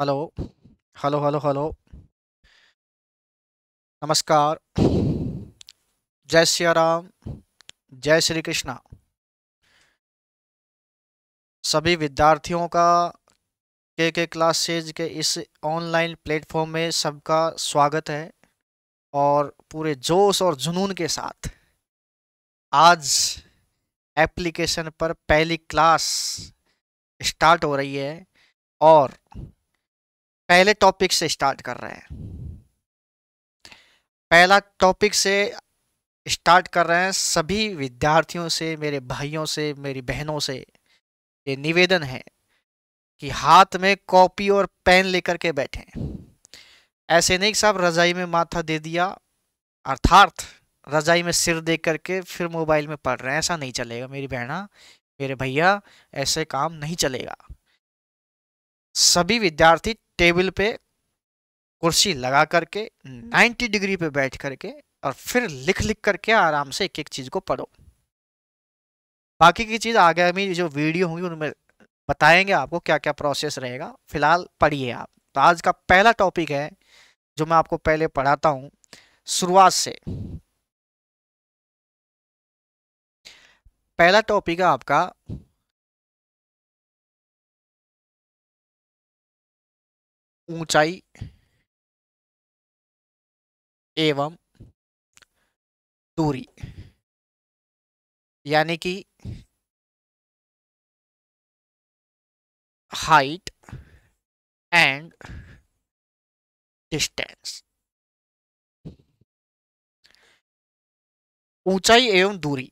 Hello hello hello hello नमस्कार जय सिया राम जय श्री कृष्णा सभी विद्यार्थियों का के के क्लासेज के इस ऑनलाइन प्लेटफॉर्म में सबका स्वागत है और पूरे जोश और जुनून के साथ आज एप्लीकेशन पर पहली क्लास स्टार्ट हो रही है और पहले टॉपिक से स्टार्ट कर रहे हैं पहला टॉपिक से स्टार्ट कर रहे हैं सभी विद्यार्थियों से मेरे भाइयों से मेरी बहनों से ये निवेदन है कि हाथ में कॉपी और पेन लेकर के बैठें ऐसे नहीं साहब रजाई में माथा दे दिया अर्थार्थ रजाई में सिर दे करके फिर मोबाइल में पढ़ रहे हैं ऐसा नहीं चलेगा मेरी बहना मेरे भैया ऐसे काम नहीं चलेगा सभी विद्यार्थी टेबल पे कुर्सी लगा करके 90 हम्म। डिग्री पे बैठ करके और फिर लिख लिख करके आराम से एक एक चीज़ को पढ़ो बाकी की चीज़ आगामी जो वीडियो होंगी उनमें बताएंगे आपको क्या क्या प्रोसेस रहेगा फिलहाल पढ़िए आप तो आज का पहला टॉपिक है जो मैं आपको पहले पढ़ाता हूं शुरुआत से पहला टॉपिक है आपका ऊंचाई एवं दूरी यानी कि हाइट एंड डिस्टेंस ऊंचाई एवं दूरी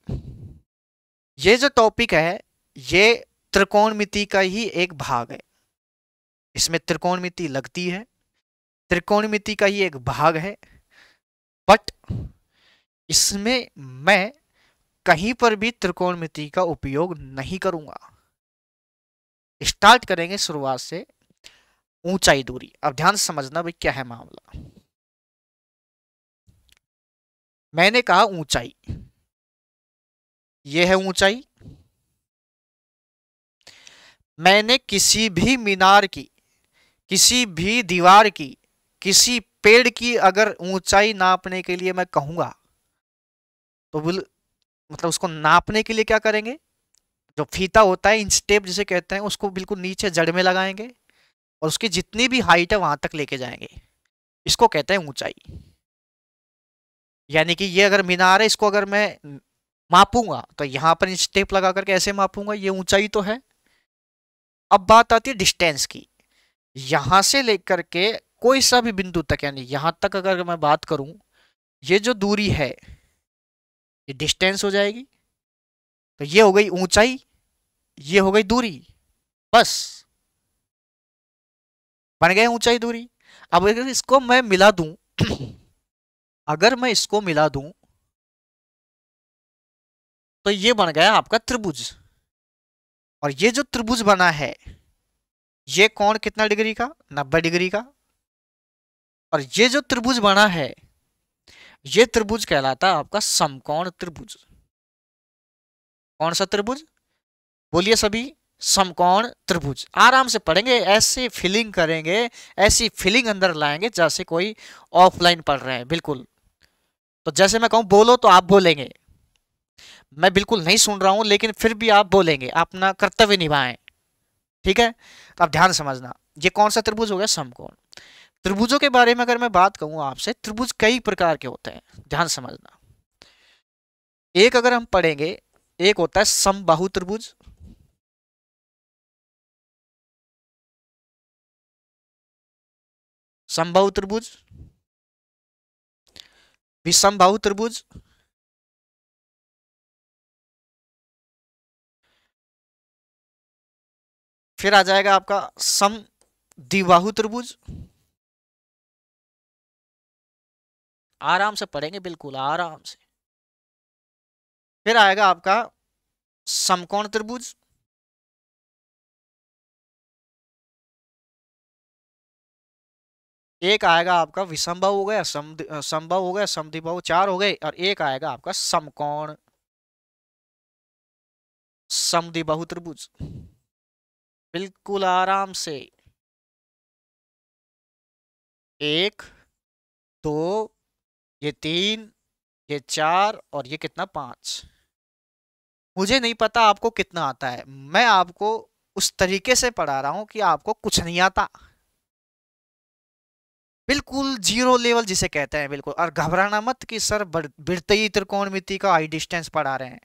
ये जो टॉपिक है ये त्रिकोणमिति का ही एक भाग है इसमें त्रिकोणमिति लगती है त्रिकोणमिति का ये एक भाग है बट इसमें मैं कहीं पर भी त्रिकोणमिति का उपयोग नहीं करूंगा स्टार्ट करेंगे शुरुआत से ऊंचाई दूरी अब ध्यान समझना भाई क्या है मामला मैंने कहा ऊंचाई यह है ऊंचाई मैंने किसी भी मीनार की किसी भी दीवार की किसी पेड़ की अगर ऊंचाई नापने के लिए मैं कहूँगा तो बिल मतलब उसको नापने के लिए क्या करेंगे जो फीता होता है स्टेप जिसे कहते हैं उसको बिल्कुल नीचे जड़ में लगाएंगे और उसकी जितनी भी हाइट है वहां तक लेके जाएंगे इसको कहते हैं ऊंचाई यानी कि ये अगर मीनार है इसको अगर मैं मापूंगा तो यहाँ पर स्टेप लगा करके ऐसे मापूंगा ये ऊंचाई तो है अब बात आती है डिस्टेंस की यहाँ से लेकर के कोई सा भी बिंदु तक यानी यहाँ तक अगर मैं बात करूँ ये जो दूरी है ये डिस्टेंस हो जाएगी तो ये हो गई ऊंचाई ये हो गई दूरी बस बन गए ऊंचाई दूरी अब अगर इसको मैं मिला दूं अगर मैं इसको मिला दूं तो ये बन गया आपका त्रिभुज और ये जो त्रिभुज बना है ये कौन कितना डिग्री का नब्बे डिग्री का और ये जो त्रिभुज बना है ये त्रिभुज कहलाता है आपका समकोण त्रिभुज कौन सा त्रिभुज बोलिए सभी समकोण त्रिभुज आराम से पढ़ेंगे ऐसी फीलिंग करेंगे ऐसी फीलिंग अंदर लाएंगे जैसे कोई ऑफलाइन पढ़ रहे हैं बिल्कुल तो जैसे मैं कहूं बोलो तो आप बोलेंगे मैं बिल्कुल नहीं सुन रहा हूं लेकिन फिर भी आप बोलेंगे अपना कर्तव्य निभाएं ठीक है अब तो ध्यान समझना ये कौन सा त्रिभुज हो गया समकोण त्रिभुजों के बारे में अगर मैं बात कहूँ आपसे त्रिभुज कई प्रकार के होते हैं ध्यान समझना एक अगर हम पढ़ेंगे एक होता है समबाहु त्रिभुज समबाहु त्रिभुज विषमबाहु त्रिभुज फिर आ जाएगा आपका सम द्विबाहु त्रिभुज आराम से पढ़ेंगे बिल्कुल आराम से फिर आएगा आपका समकोण त्रिभुज एक आएगा आपका विसंभव हो गया संभव हो गया समिभव चार हो गए और एक आएगा आपका समकोण समद्विबाहु त्रिभुज बिल्कुल आराम से एक दो ये तीन ये चार और ये कितना पाँच मुझे नहीं पता आपको कितना आता है मैं आपको उस तरीके से पढ़ा रहा हूं कि आपको कुछ नहीं आता बिल्कुल जीरो लेवल जिसे कहते हैं बिल्कुल और घबराना मत कि सर बढ़ते ही मिति का हाई डिस्टेंस पढ़ा रहे हैं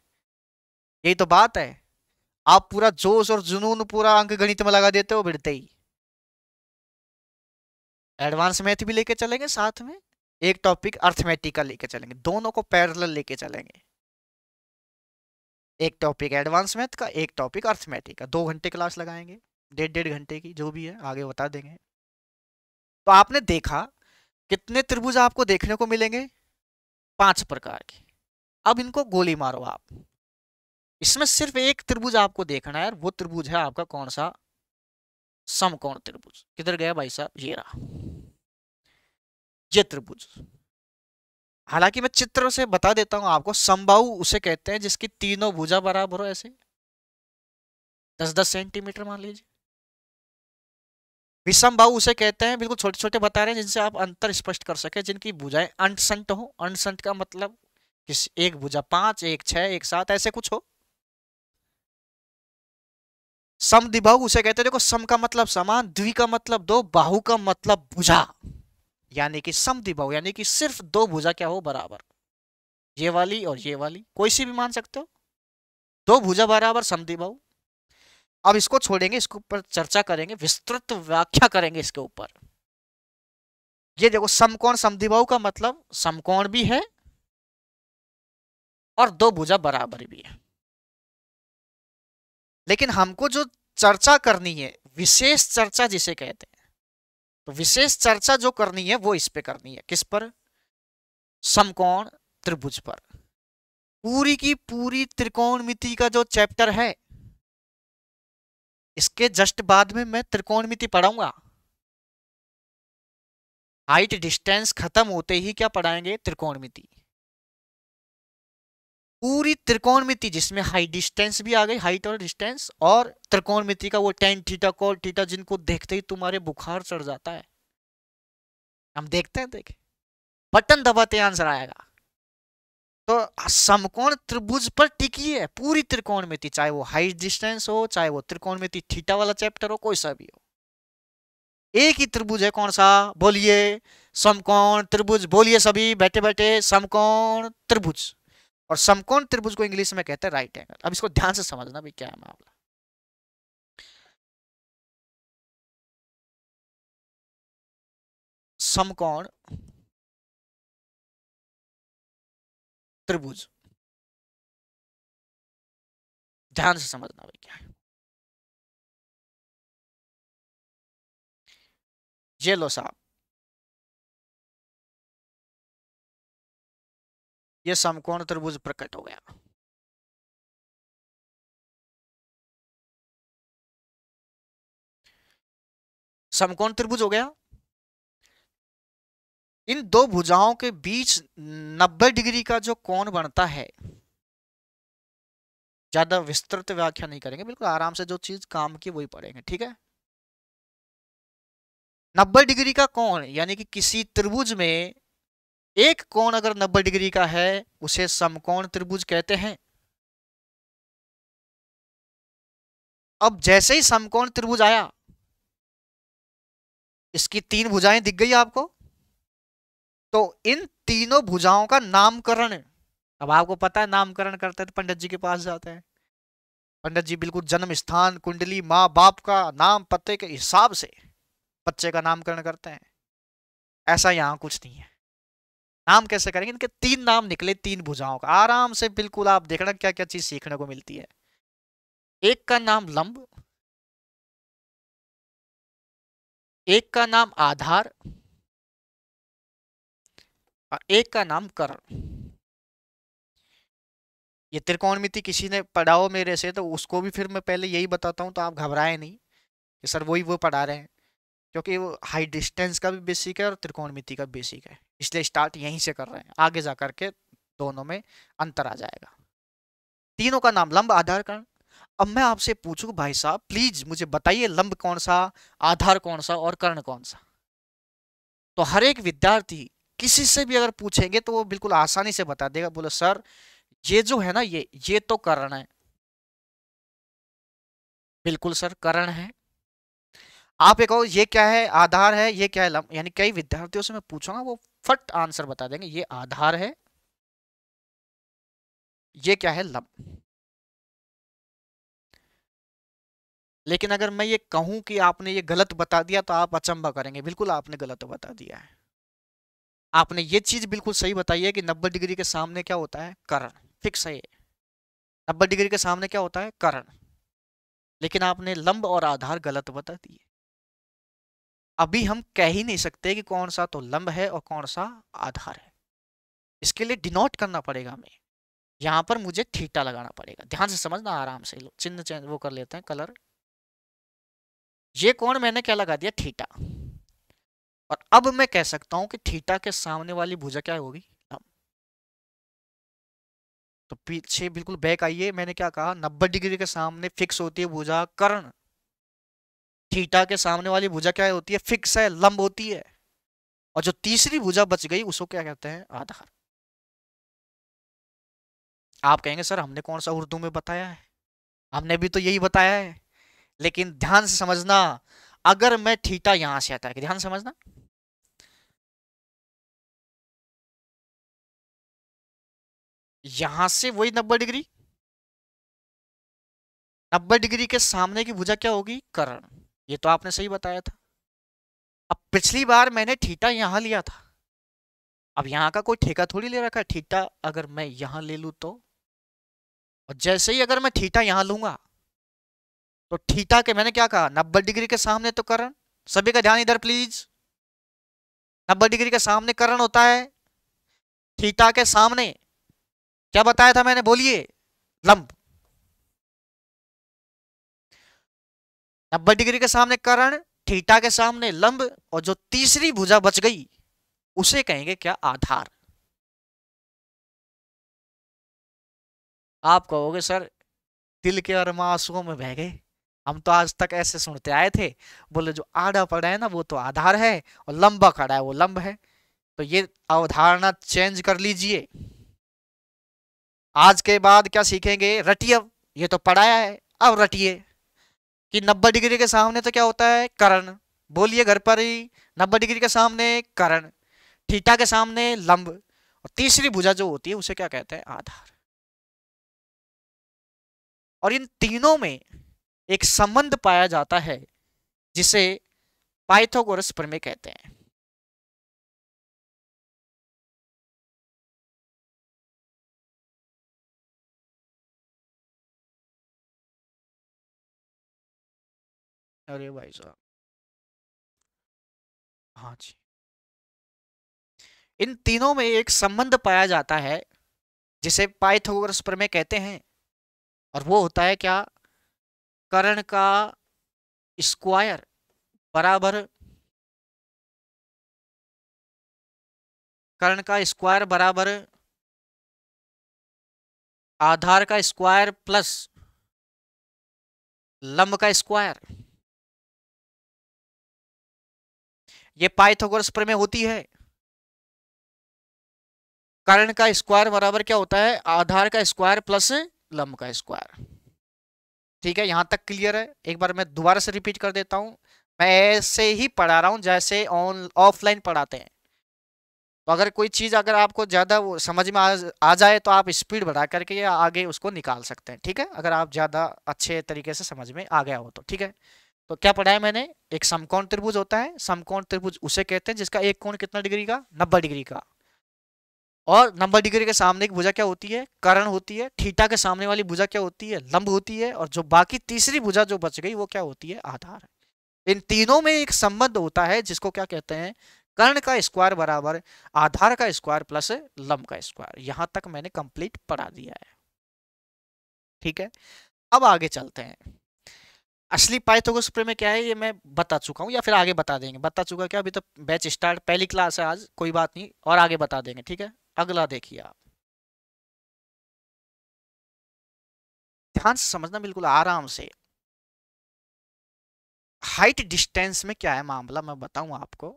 यही तो बात है आप पूरा जोश और जुनून पूरा अंक गणित में लगा देते हो बिड़ते ही एडवांस मैथ भी लेके चलेंगे साथ में एक टॉपिक अर्थमेटिक का लेके चलेंगे दोनों को पैरल लेके चलेंगे एक टॉपिक एडवांस मैथ का एक टॉपिक अर्थमेटिक का दो घंटे क्लास लगाएंगे डेढ़ डेढ़ घंटे की जो भी है आगे बता देंगे तो आपने देखा कितने त्रिभुज आपको देखने को मिलेंगे पांच प्रकार के अब इनको गोली मारो आप इसमें सिर्फ एक त्रिभुज आपको देखना है वो त्रिभुज है आपका कौन सा समकोण त्रिभुज किधर गया भाई साहब ये रहा ये त्रिभुज हालांकि मैं चित्र से बता देता हूं आपको समबाहु उसे कहते हैं जिसकी तीनों भुजा बराबर हो ऐसे दस दस सेंटीमीटर मान लीजिए विषम भाव उसे कहते हैं बिल्कुल छोटे छोटे बता रहे हैं जिनसे आप अंतर स्पष्ट कर सके जिनकी भुजाएं अनसंट हो अंटसंट का मतलब किस एक भुजा पांच एक छह एक सात ऐसे कुछ हो सम उसे कहते हैं देखो सम का मतलब समान द्वि का मतलब दो बाहु का मतलब भुजा यानी कि सम यानी कि सिर्फ दो भुजा क्या हो बराबर ये वाली और ये वाली कोई सी भी मान सकते हो दो भुजा बराबर सम अब इसको छोड़ेंगे इसके ऊपर चर्चा करेंगे विस्तृत व्याख्या करेंगे इसके ऊपर ये देखो समकोण समिभा का मतलब समकोण भी है और दो भुजा बराबर भी है लेकिन हमको जो चर्चा करनी है विशेष चर्चा जिसे कहते हैं तो विशेष चर्चा जो करनी है वो इस पे करनी है किस पर समकोण त्रिभुज पर पूरी की पूरी त्रिकोणमिति का जो चैप्टर है इसके जस्ट बाद में मैं त्रिकोणमिति पढ़ाऊंगा हाइट डिस्टेंस खत्म होते ही क्या पढ़ाएंगे त्रिकोणमिति पूरी मिति जिसमें हाई डिस्टेंस भी आ गई हाइट और डिस्टेंस और मिति का वो टेन थीटा कॉल थीटा जिनको देखते ही तुम्हारे बुखार चढ़ जाता है हम देखते हैं देखे बटन दबाते आंसर आएगा तो समकोण त्रिभुज पर टिकी है पूरी मिति चाहे वो हाई डिस्टेंस हो चाहे वो मिति थीटा वाला चैप्टर हो कोई सा भी हो एक ही त्रिभुज है कौन सा बोलिए समकोण त्रिभुज बोलिए सभी बैठे बैठे समकोण त्रिभुज और समकोण त्रिभुज को इंग्लिश में कहते हैं राइट एंगल अब इसको ध्यान से समझना भी क्या है मामला समकोण त्रिभुज ध्यान से समझना भाई क्या है ये लो साहब यह समकोण त्रिभुज प्रकट हो गया समकोण त्रिभुज हो गया इन दो भुजाओं के बीच 90 डिग्री का जो कोण बनता है ज्यादा विस्तृत व्याख्या नहीं करेंगे बिल्कुल आराम से जो चीज काम की वही पढ़ेंगे ठीक है नब्बे डिग्री का कोण यानी कि किसी त्रिभुज में एक कोण अगर 90 डिग्री का है उसे समकोण त्रिभुज कहते हैं अब जैसे ही समकोण त्रिभुज आया इसकी तीन भुजाएं दिख गई आपको तो इन तीनों भुजाओं का नामकरण अब आपको पता है नामकरण करते हैं तो पंडित जी के पास जाते हैं पंडित जी बिल्कुल जन्म स्थान कुंडली माँ बाप का नाम पते के हिसाब से बच्चे का नामकरण करते हैं ऐसा यहां कुछ नहीं है नाम कैसे करेंगे इनके तीन नाम निकले तीन भुजाओं का आराम से बिल्कुल आप देखना क्या क्या चीज सीखने को मिलती है एक का नाम लंब एक का नाम आधार और एक का नाम कर ये त्रिकोणमिति किसी ने पढ़ाओ मेरे से तो उसको भी फिर मैं पहले यही बताता हूँ तो आप घबराए नहीं कि सर वही वो, वो पढ़ा रहे हैं क्योंकि वो हाई डिस्टेंस का भी बेसिक है और त्रिकोणमिति का बेसिक है इसलिए स्टार्ट यहीं से कर रहे हैं आगे जा करके दोनों में अंतर आ जाएगा तीनों का नाम लंब आधार कर्ण अब मैं आपसे पूछूं भाई साहब प्लीज मुझे बताइए लंब कौन सा आधार कौन सा और कर्ण कौन सा तो हर एक विद्यार्थी किसी से भी अगर पूछेंगे तो वो बिल्कुल आसानी से बता देगा बोले सर ये जो है ना ये ये तो कर्ण है बिल्कुल सर कर्ण है आप एक कहो ये क्या है आधार है ये क्या है यानी कई विद्यार्थियों से मैं पूछूंगा वो फट आंसर बता देंगे ये आधार है ये क्या है लंब लेकिन अगर मैं ये कहूं कि आपने ये गलत बता दिया तो आप अचंबा करेंगे बिल्कुल आपने गलत बता दिया है आपने ये चीज बिल्कुल सही बताई है कि नब्बे डिग्री के सामने क्या होता है करण फिक्स है ये नब्बे डिग्री के सामने क्या होता है करण लेकिन आपने लंब और आधार गलत बता दिए अभी हम कह ही नहीं सकते कि कौन सा तो लंब है और कौन सा आधार है इसके लिए डिनोट करना पड़ेगा हमें यहाँ पर मुझे थीटा लगाना पड़ेगा ध्यान से समझना आराम से चिन्ह चेंज वो कर लेते हैं कलर ये कौन मैंने क्या लगा दिया थीटा और अब मैं कह सकता हूं कि थीटा के सामने वाली भुजा क्या होगी तो पीछे बिल्कुल बैक आइए मैंने क्या कहा नब्बे डिग्री के सामने फिक्स होती है भुजा कर्ण थीटा के सामने वाली भुजा क्या होती है फिक्स है लंब होती है और जो तीसरी भुजा बच गई उसको क्या कहते हैं आधार आप कहेंगे सर हमने कौन सा उर्दू में बताया है हमने भी तो यही बताया है लेकिन ध्यान से समझना अगर मैं थीटा यहां से आता है ध्यान समझना यहां से वही नब्बे डिग्री नब्बे डिग्री के सामने की भुजा क्या होगी करण ये तो आपने सही बताया था अब पिछली बार मैंने ठीटा यहां लिया था अब यहां का कोई ठेका थोड़ी ले रखा है ठीटा अगर मैं यहां ले लू तो और जैसे ही अगर मैं ठीटा यहां लूंगा तो ठीटा के मैंने क्या कहा नब्बे डिग्री के सामने तो करण सभी का ध्यान इधर प्लीज नब्बे डिग्री के सामने करण होता है थीटा के सामने क्या बताया था मैंने बोलिए लंब नब्बे डिग्री के सामने करण थीटा के सामने लंब और जो तीसरी भुजा बच गई उसे कहेंगे क्या आधार आप कहोगे सर दिल के और मांसुओं में बह गए हम तो आज तक ऐसे सुनते आए थे बोले जो आड़ा पड़ा है ना वो तो आधार है और लंबा खड़ा है वो लंब है तो ये अवधारणा चेंज कर लीजिए आज के बाद क्या सीखेंगे रटिए ये तो पढ़ाया है अब रटिए कि 90 डिग्री के सामने तो क्या होता है करण बोलिए घर पर ही 90 डिग्री के सामने करण ठीटा के सामने लंब और तीसरी भुजा जो होती है उसे क्या कहते हैं आधार और इन तीनों में एक संबंध पाया जाता है जिसे पाइथोगोरस प्रमेय कहते हैं अरे भाई साहब हाँ जी इन तीनों में एक संबंध पाया जाता है जिसे पाइथागोरस प्रमेय कहते हैं और वो होता है क्या कर्ण का स्क्वायर बराबर कर्ण का स्क्वायर बराबर आधार का स्क्वायर प्लस लंब का स्क्वायर ये पाइथागोरस प्रमेय होती है कर्ण का स्क्वायर बराबर क्या होता है आधार का स्क्वायर प्लस लंब का स्क्वायर ठीक है यहां तक क्लियर है एक बार मैं दोबारा से रिपीट कर देता हूं मैं ऐसे ही पढ़ा रहा हूं जैसे ऑन ऑफलाइन पढ़ाते हैं तो अगर कोई चीज अगर आपको ज्यादा समझ में आ, आ जाए तो आप स्पीड बढ़ा करके आगे उसको निकाल सकते हैं ठीक है अगर आप ज्यादा अच्छे तरीके से समझ में आ गया हो तो ठीक है तो क्या पढ़ाया मैंने एक समकोण त्रिभुज होता है समकोण त्रिभुज उसे कहते हैं जिसका एक कोण कितना डिग्री का नब्बे डिग्री का और नब्बे डिग्री के सामने की भुजा क्या होती है करण होती है ठीटा के सामने वाली भुजा क्या होती है लंब होती है और जो बाकी तीसरी भुजा जो बच गई वो क्या होती है आधार इन तीनों में एक संबंध होता है जिसको क्या कहते हैं कर्ण का स्क्वायर बराबर आधार का स्क्वायर प्लस लंब का स्क्वायर यहां तक मैंने कंप्लीट पढ़ा दिया है ठीक है अब आगे चलते हैं असली पाइथागोरस तो में क्या है ये मैं बता चुका हूँ या फिर आगे बता देंगे बता चुका क्या अभी तो बैच स्टार्ट पहली क्लास है आज कोई बात नहीं और आगे बता देंगे ठीक है अगला देखिए आप ध्यान से समझना बिल्कुल आराम से हाइट डिस्टेंस में क्या है मामला मैं बताऊं आपको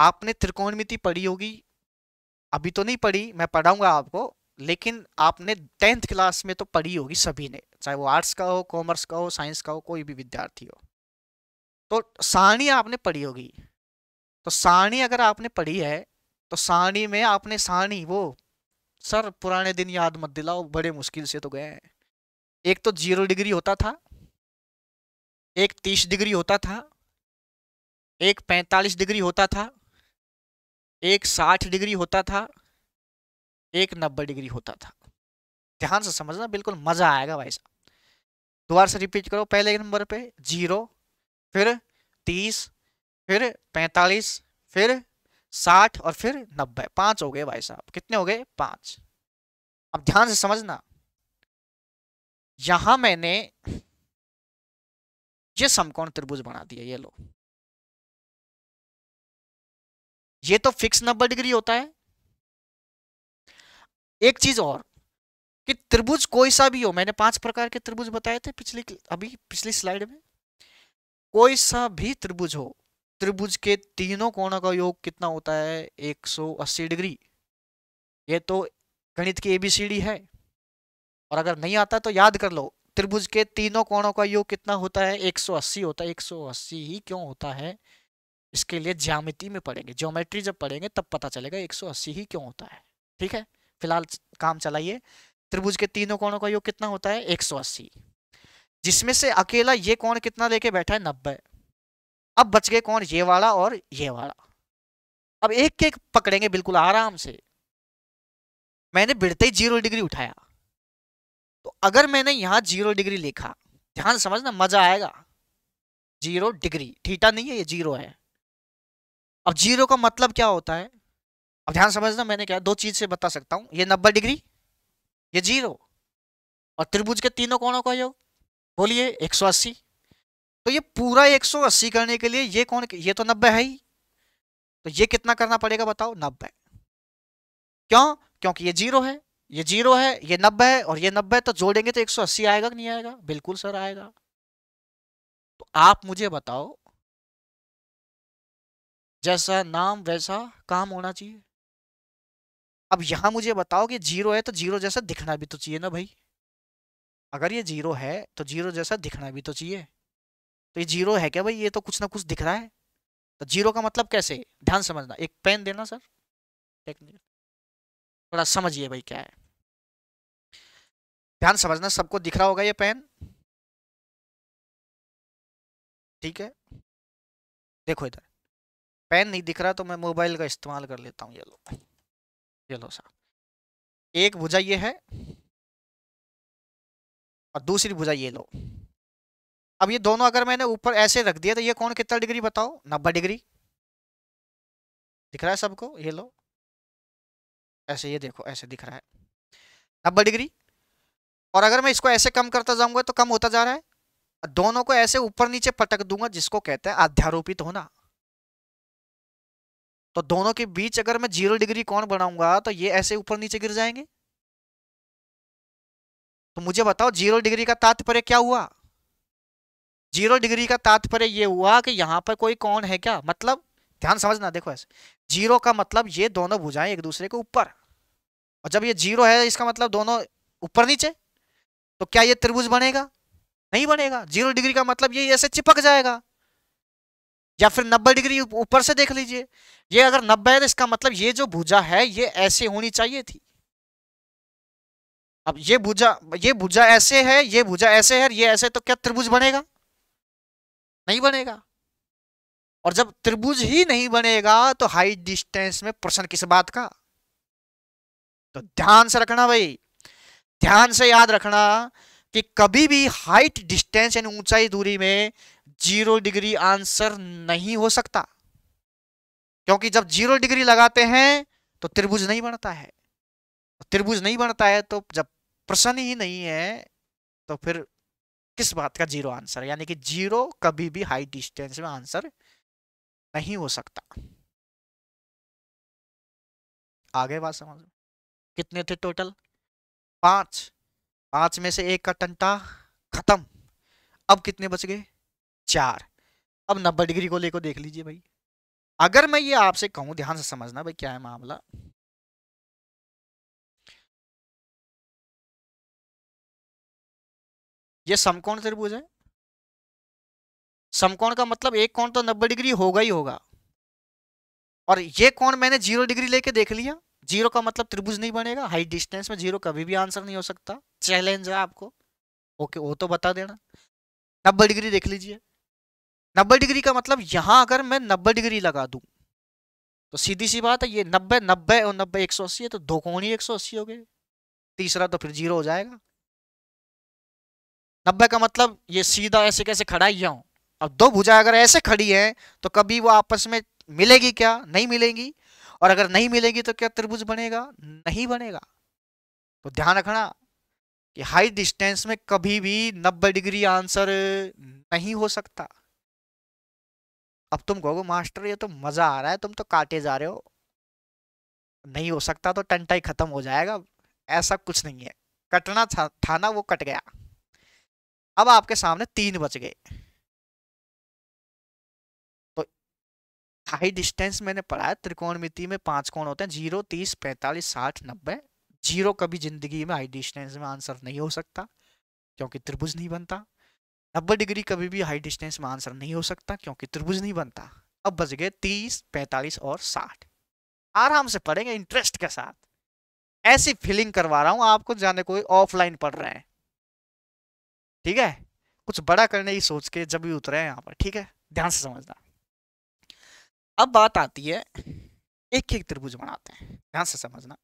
आपने त्रिकोणमिति पढ़ी होगी अभी तो नहीं पढ़ी मैं पढ़ाऊंगा आपको लेकिन आपने टेंथ क्लास में तो पढ़ी होगी सभी ने चाहे वो आर्ट्स का हो कॉमर्स का हो साइंस का हो कोई भी विद्यार्थी हो तो सारणी आपने पढ़ी होगी तो सारणी अगर आपने पढ़ी है तो सारणी में आपने सारणी वो सर पुराने दिन याद मत दिलाओ बड़े मुश्किल से तो गए हैं एक तो जीरो डिग्री होता था एक तीस डिग्री होता था एक पैंतालीस डिग्री होता था एक साठ डिग्री होता था एक नब्बे डिग्री होता था ध्यान से समझना बिल्कुल मज़ा आएगा भाई साहब दोबारा से रिपीट करो पहले नंबर पे जीरो फिर तीस फिर पैंतालीस फिर साठ और फिर नब्बे पांच हो गए भाई साहब कितने हो गए पांच अब ध्यान से समझना यहां मैंने ये समकोण त्रिभुज बना दिया ये लो ये तो फिक्स नब्बे डिग्री होता है एक चीज और कि त्रिभुज कोई सा भी हो मैंने पांच प्रकार के त्रिभुज बताए थे पिछली अभी पिछली स्लाइड में कोई सा भी त्रिभुज हो त्रिभुज के तीनों कोणों का योग कितना होता है 180 डिग्री ये तो गणित की एबीसीडी है और अगर नहीं आता तो याद कर लो त्रिभुज के तीनों कोणों का योग कितना होता है 180 होता है 180 ही क्यों होता है इसके लिए ज्यामिति में पढ़ेंगे ज्योमेट्री जब पढ़ेंगे तब पता चलेगा 180 ही क्यों होता है ठीक है फिलहाल काम चलाइए त्रिभुज के तीनों कोणों का योग कितना होता है 180 जिसमें से अकेला ये कोण कितना लेके बैठा है नब्बे अब बच गए कौन ये वाला और ये वाला अब एक एक पकड़ेंगे बिल्कुल आराम से मैंने बिड़ते ही जीरो डिग्री उठाया तो अगर मैंने यहाँ जीरो डिग्री लिखा ध्यान समझना मजा आएगा जीरो डिग्री ठीटा नहीं है ये जीरो है अब जीरो का मतलब क्या होता है अब ध्यान समझना मैंने क्या दो चीज से बता सकता हूँ ये नब्बे डिग्री ये जीरो और त्रिभुज के तीनों कोणों का योग बोलिए 180 तो ये पूरा 180 करने के लिए ये कौन ये तो 90 है ही तो ये कितना करना पड़ेगा बताओ 90 क्यों क्योंकि ये जीरो है ये जीरो है ये 90 है और ये 90 तो जोड़ेंगे तो 180 आएगा कि नहीं आएगा बिल्कुल सर आएगा तो आप मुझे बताओ जैसा नाम वैसा काम होना चाहिए अब यहाँ मुझे बताओ कि जीरो है तो जीरो जैसा दिखना भी तो चाहिए ना भाई अगर ये जीरो है तो जीरो जैसा दिखना भी तो चाहिए तो ये जीरो है क्या भाई ये तो कुछ ना कुछ दिख रहा है तो जीरो का मतलब कैसे ध्यान समझना एक पेन देना सर थोड़ा समझिए भाई क्या है ध्यान समझना सबको दिख रहा होगा ये पेन ठीक है देखो इधर पेन नहीं दिख रहा तो मैं मोबाइल का इस्तेमाल कर लेता हूँ ये लोग लो साहब एक भुजा ये है और दूसरी भुजा ये लो अब ये दोनों अगर मैंने ऊपर ऐसे रख दिया तो ये कौन कितना डिग्री बताओ नब्बे डिग्री दिख रहा है सबको ये लो ऐसे ये देखो ऐसे दिख रहा है नब्बे डिग्री और अगर मैं इसको ऐसे कम करता जाऊंगा तो कम होता जा रहा है दोनों को ऐसे ऊपर नीचे पटक दूंगा जिसको कहते हैं अध्यारोपित होना तो दोनों के बीच अगर मैं जीरो डिग्री कौन बनाऊंगा तो ये ऐसे ऊपर नीचे गिर जाएंगे तो मुझे बताओ जीरो डिग्री का तात्पर्य क्या हुआ जीरो डिग्री का तात्पर्य ये हुआ कि यहां पर कोई कौन है क्या मतलब ध्यान समझना देखो ऐसे जीरो का मतलब ये दोनों भुजाएं एक दूसरे के ऊपर और जब ये जीरो है इसका मतलब दोनों ऊपर नीचे तो क्या ये त्रिभुज बनेगा नहीं बनेगा जीरो डिग्री का मतलब ये ऐसे चिपक जाएगा या फिर 90 डिग्री ऊपर से देख लीजिए ये अगर 90 है तो इसका मतलब ये जो भुजा है ये ऐसे होनी चाहिए थी अब ये भुजा ये भुजा ऐसे है ये भुजा ऐसे है ये ऐसे तो क्या त्रिभुज बनेगा नहीं बनेगा और जब त्रिभुज ही नहीं बनेगा तो हाई डिस्टेंस में प्रश्न किस बात का तो ध्यान से रखना भाई ध्यान से याद रखना कि कभी भी हाइट डिस्टेंस यानी ऊंचाई दूरी में जीरो डिग्री आंसर नहीं हो सकता क्योंकि जब जीरो डिग्री लगाते हैं तो त्रिभुज नहीं बनता है त्रिभुज नहीं बनता है तो जब प्रश्न ही नहीं है तो फिर किस बात का जीरो आंसर यानी कि जीरो कभी भी हाई डिस्टेंस में आंसर नहीं हो सकता आगे बात समझ कितने थे टोटल पांच पांच में से एक का टंटा खत्म अब कितने बच गए चार अब नब्बे डिग्री को लेकर देख लीजिए भाई अगर मैं ये आपसे कहूं ध्यान से समझना भाई क्या है मामला ये समकोण त्रिभुज है समकोण का मतलब एक कोण तो नब्बे डिग्री होगा ही होगा और ये कोण मैंने जीरो डिग्री लेके देख लिया जीरो का मतलब त्रिभुज नहीं बनेगा हाई डिस्टेंस में जीरो कभी भी आंसर नहीं हो सकता चैलेंज है आपको ओके वो तो बता देना नब्बे डिग्री देख लीजिए नब्बे डिग्री का मतलब यहां अगर मैं नब्बे डिग्री लगा दू तो सीधी सी बात है ये नब्बे नब्बे और नब्बे एक सौ अस्सी है तो दो कौन ही एक सौ अस्सी हो गए तीसरा तो फिर जीरो हो जाएगा नब्बे का मतलब ये सीधा ऐसे कैसे खड़ा ही जाऊं अब दो भुजा अगर ऐसे खड़ी है तो कभी वो आपस में मिलेगी क्या नहीं मिलेगी और अगर नहीं मिलेगी तो क्या त्रिभुज बनेगा नहीं बनेगा तो ध्यान रखना कि हाई डिस्टेंस में कभी भी नब्बे डिग्री आंसर नहीं हो सकता अब तुम कहोगे मास्टर ये तो मज़ा आ रहा है तुम तो काटे जा रहे हो नहीं हो सकता तो टंटाई ख़त्म हो जाएगा ऐसा कुछ नहीं है कटना था, था ना वो कट गया अब आपके सामने तीन बच गए तो हाई डिस्टेंस मैंने पढ़ा है में पांच कोण होते हैं जीरो तीस पैंतालीस साठ नब्बे जीरो कभी जिंदगी में हाई डिस्टेंस में आंसर नहीं हो सकता क्योंकि त्रिभुज नहीं बनता नब्बे डिग्री कभी भी हाई डिस्टेंस में आंसर नहीं हो सकता क्योंकि त्रिभुज नहीं बनता अब बच गए तीस पैंतालीस और साठ आराम से पढ़ेंगे इंटरेस्ट के साथ ऐसी फीलिंग करवा रहा हूं आपको जाने कोई ऑफलाइन पढ़ रहे हैं ठीक है कुछ बड़ा करने की सोच के जब भी उतरे हैं यहाँ पर ठीक है ध्यान से समझना अब बात आती है एक एक त्रिभुज बनाते हैं ध्यान से समझना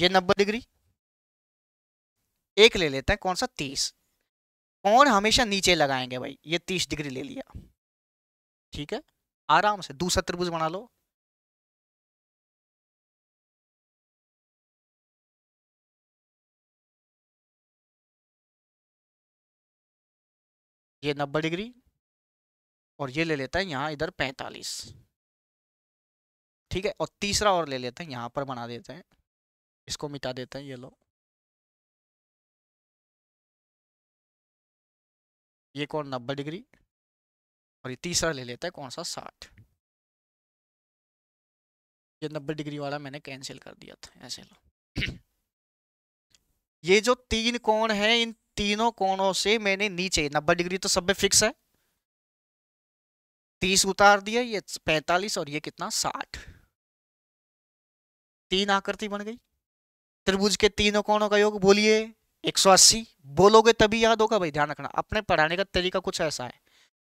ये नब्बे डिग्री एक ले लेते हैं कौन सा तीस कौन हमेशा नीचे लगाएंगे भाई ये तीस डिग्री ले लिया ठीक है आराम से दूसरा त्रिभुज बना लो ये नब्बे डिग्री और ये ले लेता है यहाँ इधर पैंतालीस ठीक है और तीसरा और ले लेते हैं यहाँ पर बना देते हैं इसको मिटा देते हैं ये लो ये कौन नब्बे डिग्री और ये तीसरा ले लेता है कौन सा साठ ये नब्बे डिग्री वाला मैंने कैंसिल कर दिया था ऐसे लो ये जो तीन कोण है इन तीनों कोणों से मैंने नीचे नब्बे डिग्री तो सब में फिक्स है तीस उतार दिया ये पैंतालीस और ये कितना साठ तीन आकृति बन गई त्रिभुज के तीनों कोणों का योग बोलिए 180 बोलोगे तभी याद होगा भाई ध्यान रखना अपने पढ़ाने का तरीका कुछ ऐसा है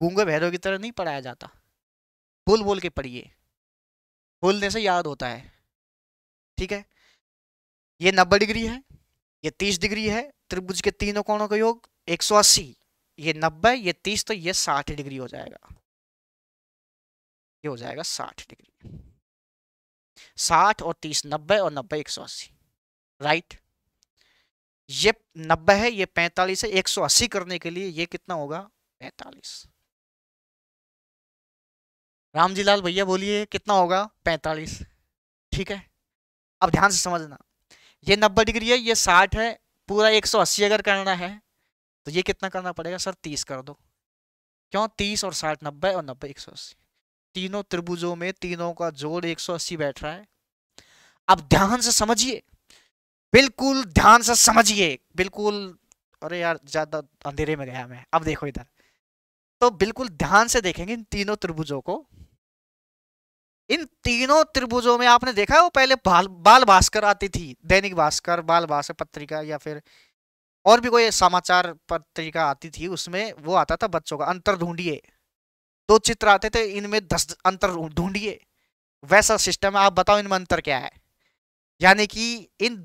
गूंगे भैरव की तरह नहीं पढ़ाया जाता बोल बोल के पढ़िए बोलने से याद होता है ठीक है ये नब्बे डिग्री है ये तीस डिग्री है त्रिभुज के तीनों कोणों का योग 180 ये नब्बे ये तीस तो ये साठ डिग्री हो जाएगा ये हो जाएगा साठ डिग्री साठ और तीस नब्बे और नब्बे एक सौ अस्सी राइट ये नब्बे है ये पैंतालीस है एक सौ अस्सी करने के लिए ये कितना होगा पैंतालीस रामजी लाल भैया बोलिए कितना होगा पैंतालीस ठीक है अब ध्यान से समझना ये नब्बे डिग्री है ये साठ है पूरा एक सौ अस्सी अगर करना है तो ये कितना करना पड़ेगा सर तीस कर दो क्यों तीस और साठ नब्बे और नब्बे एक सौ अस्सी तीनों त्रिभुजों में तीनों का जोड़ एक सौ अस्सी बैठ रहा है अब ध्यान से समझिए बिल्कुल ध्यान से समझिए बिल्कुल अरे यार ज़्यादा अंधेरे में गया मैं अब देखो इधर तो बिल्कुल ध्यान से देखेंगे इन तीनों त्रिभुजों को इन तीनों त्रिभुजों में आपने देखा है वो पहले बाल बाल भास्कर आती थी दैनिक भास्कर बाल भास्कर पत्रिका या फिर और भी कोई समाचार पत्रिका आती थी उसमें वो आता था बच्चों का अंतर ढूंढिए दो चित्र आते थे इनमें दस अंतर ढूंढिए वैसा सिस्टम है आप बताओ इनमें अंतर क्या है यानी कि इन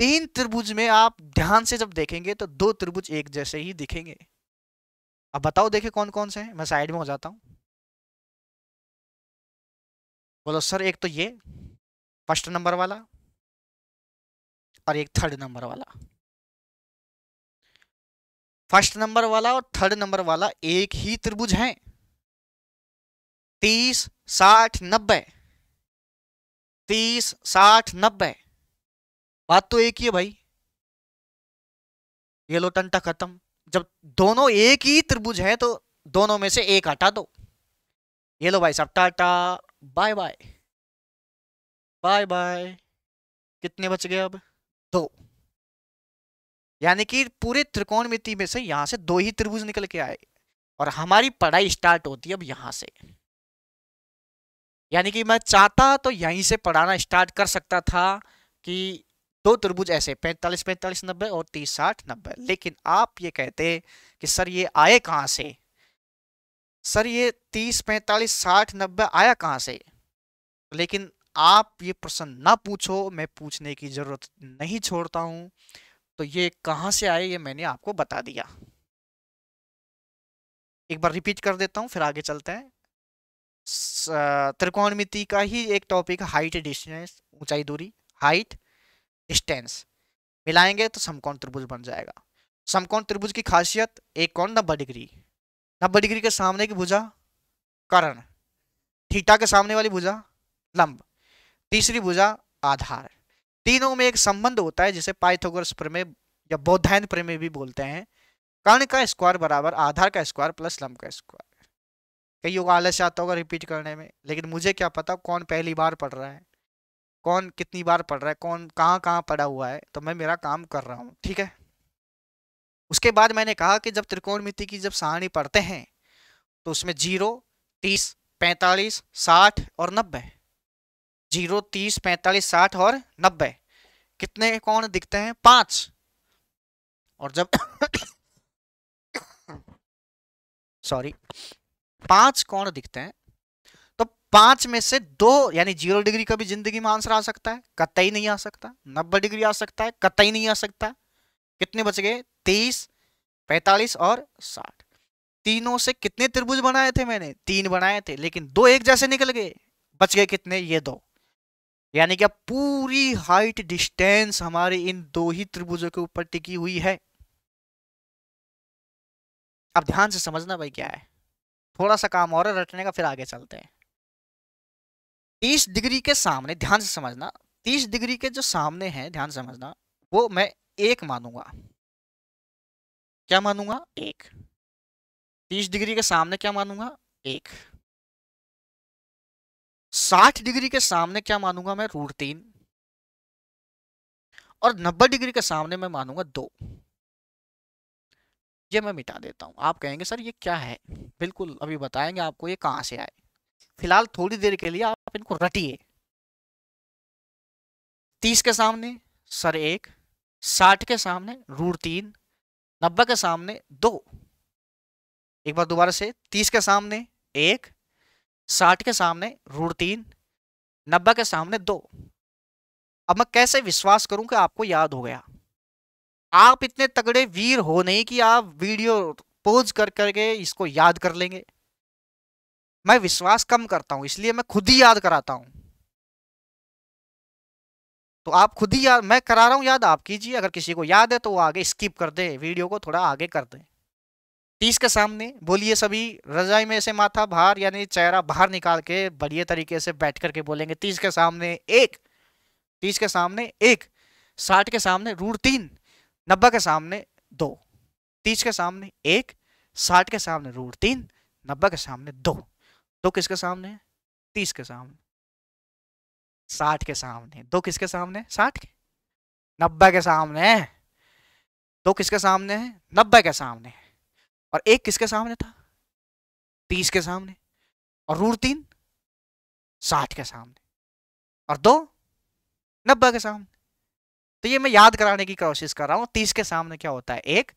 तीन त्रिभुज में आप ध्यान से जब देखेंगे तो दो त्रिभुज एक जैसे ही दिखेंगे अब बताओ देखे कौन कौन से हैं मैं साइड में हो जाता हूं बोलो सर एक तो ये फर्स्ट नंबर वाला और एक थर्ड नंबर वाला फर्स्ट नंबर वाला और थर्ड नंबर वाला एक ही त्रिभुज हैं तीस साठ नब्बे तीस साठ नब्बे बात तो एक ही है भाई ये लो टंटा खत्म जब दोनों एक ही त्रिभुज है तो दोनों में से एक हटा दो ये लो भाई सब tata bye bye bye bye कितने बच गए अब दो यानी कि पूरे त्रिकोण मिति में से यहाँ से दो ही त्रिभुज निकल के आए और हमारी पढ़ाई स्टार्ट होती है अब यहां से यानी कि मैं चाहता तो यहीं से पढ़ाना स्टार्ट कर सकता था कि दो त्रिभुज ऐसे पैंतालीस पैंतालीस नब्बे और तीस साठ नब्बे लेकिन आप ये कहते कि सर ये आए कहाँ से सर ये तीस पैंतालीस साठ नब्बे आया कहाँ से लेकिन आप ये प्रश्न ना पूछो मैं पूछने की ज़रूरत नहीं छोड़ता हूँ तो ये कहाँ से आए ये मैंने आपको बता दिया एक बार रिपीट कर देता हूँ फिर आगे चलते हैं त्रिकोणमिति का ही एक टॉपिक हाइट डिस्टेंस ऊंचाई दूरी हाइट स्टेंस मिलाएंगे तो समकोण त्रिभुज बन जाएगा समकोण त्रिभुज की खासियत एक कौन नब्बे डिग्री नब्बे डिग्री के सामने की भुजा करण थीटा के सामने वाली भुजा लंब तीसरी भुजा आधार तीनों में एक संबंध होता है जिसे पाइथागोरस प्रमेय या बौद्धायन प्रमेय भी बोलते हैं कर्ण का स्क्वायर बराबर आधार का स्क्वायर प्लस लंब का स्क्वायर कई का आलस्य आता होगा रिपीट करने में लेकिन मुझे क्या पता कौन पहली बार पढ़ रहा है कौन कितनी बार पढ़ रहा है कौन कहाँ कहाँ पढ़ा हुआ है तो मैं मेरा काम कर रहा हूँ ठीक है उसके बाद मैंने कहा कि जब त्रिकोणमिति की जब सारणी पढ़ते हैं तो उसमें जीरो तीस पैंतालीस साठ और नब्बे जीरो तीस पैंतालीस साठ और नब्बे कितने कौन दिखते हैं पांच और जब सॉरी पांच कौन दिखते हैं पांच में से दो यानी जीरो डिग्री का भी जिंदगी में आंसर आ सकता है कतई नहीं आ सकता नब्बे डिग्री आ सकता है कतई नहीं आ सकता कितने बच गए तीस पैतालीस और साठ तीनों से कितने त्रिभुज बनाए थे मैंने तीन बनाए थे लेकिन दो एक जैसे निकल गए बच गए कितने ये दो यानी कि अब पूरी हाइट डिस्टेंस हमारे इन दो ही त्रिभुजों के ऊपर टिकी हुई है अब ध्यान से समझना भाई क्या है थोड़ा सा काम और रटने का फिर आगे चलते हैं तीस डिग्री के सामने ध्यान से समझना तीस डिग्री के जो सामने हैं ध्यान समझना वो मैं एक मानूंगा क्या मानूंगा एक तीस डिग्री के सामने क्या मानूंगा एक साठ डिग्री के सामने क्या मानूंगा मैं रूट तीन और नब्बे डिग्री के सामने मैं मानूंगा दो ये मैं मिटा देता हूं आप कहेंगे सर ये क्या है बिल्कुल अभी बताएंगे आपको ये कहां से आए फिलहाल थोड़ी देर के लिए आप आप इनको रटिए तीस के सामने सर एक साठ के सामने रूट तीन नब्बे के सामने दो एक बार दोबारा से तीस के सामने एक साठ के सामने रूट तीन नब्बे के सामने दो अब मैं कैसे विश्वास करूं कि आपको याद हो गया आप इतने तगड़े वीर हो नहीं कि आप वीडियो पोज कर करके इसको याद कर लेंगे मैं विश्वास कम करता हूँ इसलिए मैं खुद ही याद कराता हूं तो आप खुद ही याद मैं करा रहा हूं याद आप कीजिए अगर किसी को याद है तो वो आगे स्किप कर दे वीडियो को थोड़ा आगे कर दे तीस के सामने बोलिए सभी रजाई में से माथा बाहर यानी चेहरा बाहर निकाल के बढ़िया तरीके से बैठ करके बोलेंगे तीस के सामने एक तीस के सामने एक साठ के सामने रूट तीन नब्बे के सामने दो तीस के सामने एक साठ के सामने रूट तीन नब्बे के सामने दो दो किसके सामने तीस के सामने साठ के सामने दो किसके सामने साठ के नब्बे के सामने दो किसके सामने है नब्बे के सामने और एक किसके सामने था तीस के सामने और रूट तीन साठ के सामने और दो नब्बे के सामने तो ये मैं याद कराने की कोशिश कर रहा हूं तीस के सामने क्या होता है एक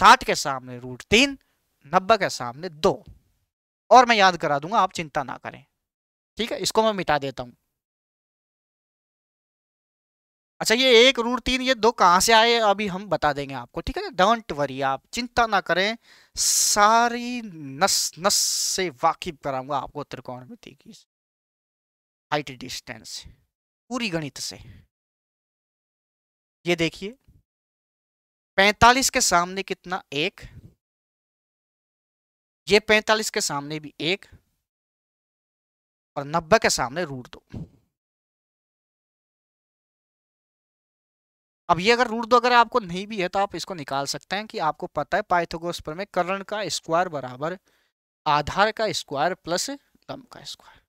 साठ के सामने रूट तीन नब्बे के सामने दो और मैं याद करा दूंगा आप चिंता ना करें ठीक है इसको मैं मिटा देता हूं अच्छा ये एक रूट तीन ये दो कहां से आए अभी हम बता देंगे आपको ठीक है डोंट वरी आप चिंता ना करें सारी नस नस से वाकिफ कराऊंगा आपको त्रिकोण की हाइट डिस्टेंस पूरी गणित से ये देखिए पैंतालीस के सामने कितना एक ये पैंतालीस के सामने भी एक और नब्बे के सामने रूट दो अब ये अगर रूट दो अगर आपको नहीं भी है तो आप इसको निकाल सकते हैं कि आपको पता है पाइथागोरस में कर्ण का स्क्वायर बराबर आधार का स्क्वायर प्लस लंब का स्क्वायर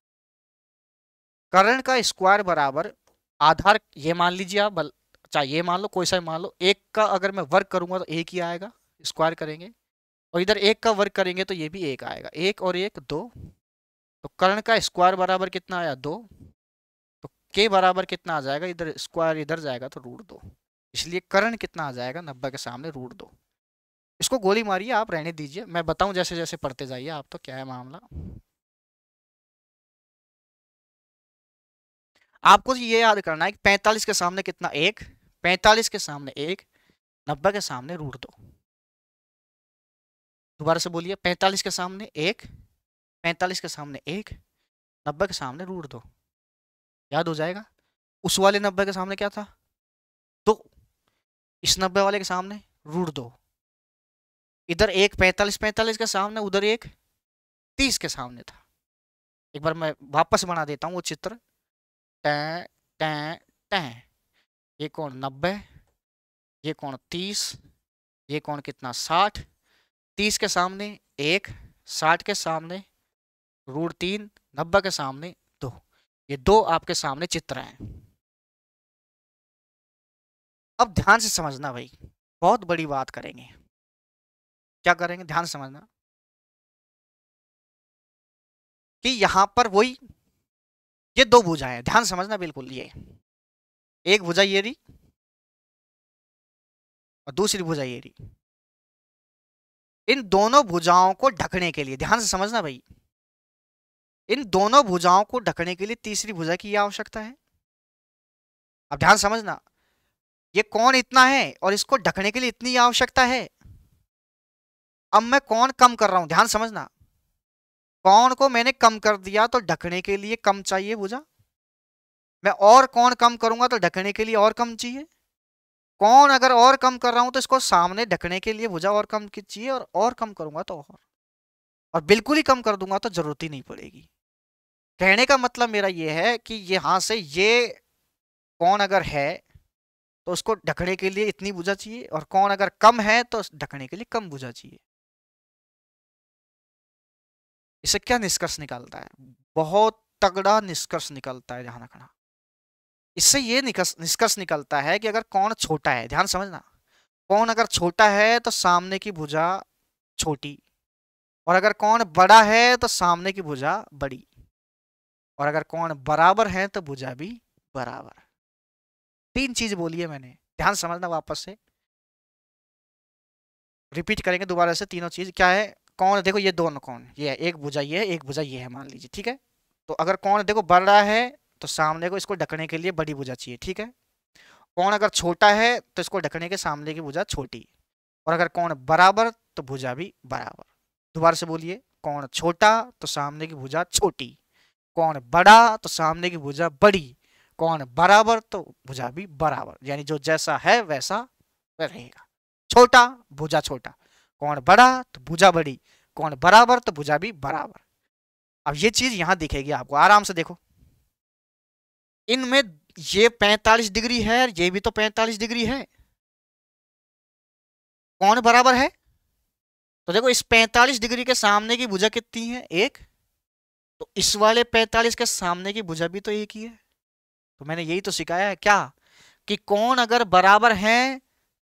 कर्ण का स्क्वायर बराबर आधार ये मान लीजिए आप चाहे अच्छा, ये मान लो कोई सा मान लो एक का अगर मैं वर्क करूंगा तो एक ही आएगा स्क्वायर करेंगे और इधर एक का वर्क करेंगे तो ये भी एक आएगा एक और एक दो तो कर्ण का स्क्वायर बराबर कितना आया दो तो के बराबर कितना आ जाएगा इधर स्क्वायर इधर जाएगा तो रूट दो इसलिए कर्ण कितना आ जाएगा नब्बे के सामने रूट दो इसको गोली मारिए आप रहने दीजिए मैं बताऊं जैसे जैसे पढ़ते जाइए आप तो क्या है मामला आपको ये याद करना है कि पैंतालीस के सामने कितना एक पैंतालीस के सामने एक नब्बे के सामने रूट दो दोबारा से बोलिए पैंतालीस के सामने एक पैंतालीस के सामने एक नब्बे के सामने रूट दो याद हो जाएगा उस वाले नब्बे के सामने क्या था दो इस नब्बे वाले के सामने रूट दो इधर एक पैंतालीस पैंतालीस के सामने उधर एक तीस के सामने था एक बार मैं वापस बना देता हूँ वो चित्र टै टै टै ये कौन नब्बे ये कौन तीस ये कौन कितना साठ तीस के सामने एक साठ के सामने रूट तीन नब्बे के सामने दो ये दो आपके सामने चित्र हैं अब ध्यान से समझना भाई बहुत बड़ी बात करेंगे क्या करेंगे ध्यान से समझना कि यहां पर वही ये दो भुजाएं हैं ध्यान समझना बिल्कुल ये एक भुजा ये रही और दूसरी भुजा ये रही इन दोनों भुजाओं को ढकने के लिए ध्यान से समझना भाई इन दोनों भुजाओं को ढकने के लिए तीसरी भुजा की आवश्यकता है अब ध्यान समझना ये कौन इतना है और इसको ढकने के लिए इतनी आवश्यकता है अब मैं कौन कम कर रहा हूं ध्यान समझना कौन को मैंने कम कर दिया तो ढकने के लिए कम चाहिए भुजा मैं और कौन कम करूंगा तो ढकने के लिए और कम चाहिए कौन अगर और कम कर रहा हूं तो इसको सामने ढकने के लिए भुजा और कम की चाहिए और और कम करूंगा तो और और बिल्कुल ही कम कर दूंगा तो जरूरत ही नहीं पड़ेगी कहने का मतलब मेरा ये है कि यहाँ से ये कौन अगर है तो उसको ढकने के लिए इतनी भुजा चाहिए और कौन अगर कम है तो ढकने के लिए कम भुजा चाहिए इससे क्या निष्कर्ष निकालता है बहुत तगड़ा निष्कर्ष निकलता है जहां रखना इससे ये निष्कर्ष निकलता है कि अगर कौन छोटा है ध्यान समझना कौन अगर छोटा है तो सामने की भुजा छोटी और अगर कौन बड़ा है तो सामने की भुजा बड़ी और अगर कौन बराबर है तो भुजा भी बराबर तीन चीज बोली है मैंने ध्यान समझना वापस से रिपीट करेंगे दोबारा से तीनों चीज क्या है कौन देखो ये दोनों कौन ये है एक भुजा ये है एक भुजा ये है मान लीजिए ठीक है तो अगर कौन देखो बड़ा है तो सामने को इसको ढकने के लिए बड़ी भुजा चाहिए ठीक है कौन अगर छोटा है तो इसको ढकने के सामने की भुजा छोटी और अगर कौन बराबर तो भुजा भी बराबर दोबारा से बोलिए कौन छोटा तो सामने की भुजा छोटी कौन बड़ा तो सामने की भुजा बड़ी कौन बराबर तो भुजा भी बराबर यानी जो जैसा है वैसा रहेगा छोटा भुजा छोटा कौन बड़ा तो भुजा बड़ी कौन बराबर तो भुजा भी बराबर अब ये चीज यहां दिखेगी आपको आराम से देखो इनमें ये 45 डिग्री है ये भी तो 45 डिग्री है कौन बराबर है तो देखो इस 45 डिग्री के सामने की भुजा कितनी है एक तो इस वाले 45 के सामने की भुजा भी तो एक ही है तो मैंने यही तो सिखाया है क्या कि कौन अगर बराबर है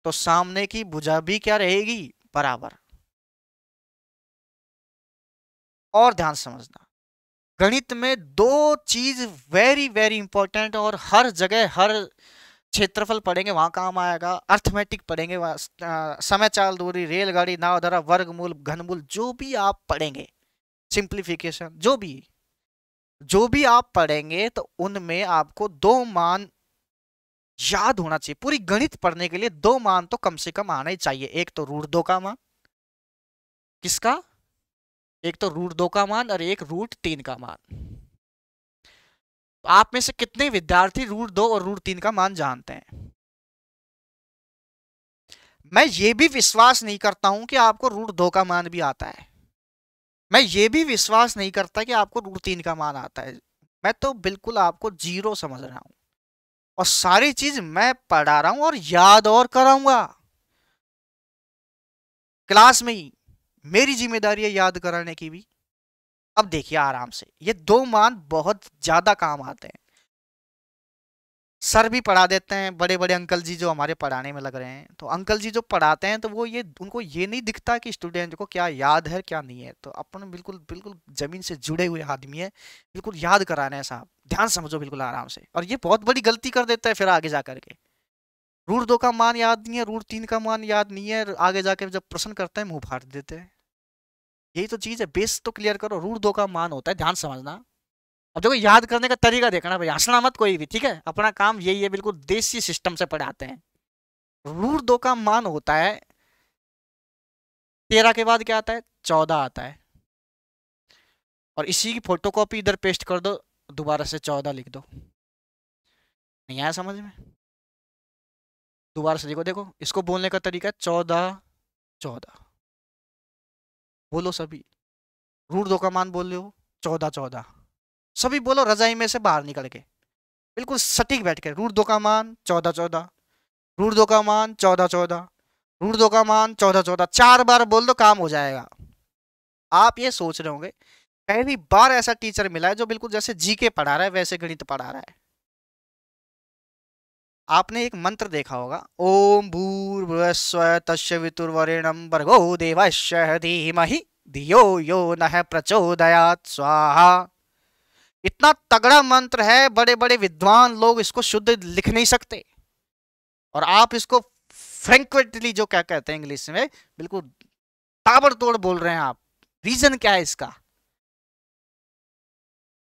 तो सामने की भुजा भी क्या रहेगी बराबर और ध्यान समझना गणित में दो चीज वेरी वेरी इंपॉर्टेंट और हर जगह हर क्षेत्रफल पढ़ेंगे वहाँ काम आएगा अर्थमेटिक पढ़ेंगे समय चाल दूरी रेलगाड़ी नाव धरा वर्गमूल घनमूल जो भी आप पढ़ेंगे सिंप्लीफिकेशन जो भी जो भी आप पढ़ेंगे तो उनमें आपको दो मान याद होना चाहिए पूरी गणित पढ़ने के लिए दो मान तो कम से कम आना ही चाहिए एक तो रूढ़ दो का मान किसका एक तो रूट दो का मान और एक रूट तीन का मान आप में से कितने विद्यार्थी रूट दो और रूट तीन का मान जानते हैं मैं ये भी विश्वास नहीं करता हूं कि आपको रूट दो का मान भी आता है मैं ये भी विश्वास नहीं करता कि आपको रूट तीन का मान आता है मैं तो बिल्कुल आपको जीरो समझ रहा हूं और सारी चीज मैं पढ़ा रहा हूं और याद और कराऊंगा क्लास में ही मेरी जिम्मेदारी है याद कराने की भी अब देखिए आराम से ये दो मान बहुत ज़्यादा काम आते हैं सर भी पढ़ा देते हैं बड़े बड़े अंकल जी जो हमारे पढ़ाने में लग रहे हैं तो अंकल जी जो पढ़ाते हैं तो वो ये उनको ये नहीं दिखता कि स्टूडेंट को क्या याद है क्या नहीं है तो अपन बिल्कुल बिल्कुल ज़मीन से जुड़े हुए आदमी है बिल्कुल याद करा रहे हैं साहब ध्यान समझो बिल्कुल आराम से और ये बहुत बड़ी गलती कर देता है फिर आगे जा करके रूढ़ दो का मान याद नहीं है रूढ़ तीन का मान याद नहीं है आगे जाके जब प्रश्न करते हैं मुँह फाड़ देते हैं यही तो चीज़ है बेस तो क्लियर करो रूढ़ दो का मान होता है ध्यान समझना अब देखो याद करने का तरीका देखना भाई हंसना मत कोई भी ठीक है अपना काम यही है बिल्कुल देसी सिस्टम से पढ़ाते हैं रूढ़ दो का मान होता है तेरह के बाद क्या आता है चौदह आता है और इसी की फोटोकॉपी इधर पेस्ट कर दो दोबारा से चौदह लिख दो नहीं आया समझ में दोबारा से देखो देखो इसको बोलने का तरीका चौदह चौदह बोलो सभी रूट दो का मान बोल रहे हो चौदह चौदह सभी बोलो रजाई में से बाहर निकल के बिल्कुल सटीक बैठ के रूट दो का मान चौदह चौदह रूट दो का मान चौदह चौदह रूट दो का मान चौदह चौदह चार बार बोल दो काम हो जाएगा आप ये सोच रहे होंगे पहली बार ऐसा टीचर मिला है जो बिल्कुल जैसे जीके पढ़ा रहा है वैसे गणित पढ़ा रहा है आपने एक मंत्र देखा होगा ओम भूर्भुवस्व तस्य भर्गो देवस्य धीमहि धियो यो न प्रचोदयात स्वाहा इतना तगड़ा मंत्र है बड़े बड़े विद्वान लोग इसको शुद्ध लिख नहीं सकते और आप इसको फ्रेंकली जो क्या कहते हैं इंग्लिश में बिल्कुल ताबड़तोड़ बोल रहे हैं आप रीजन क्या है इसका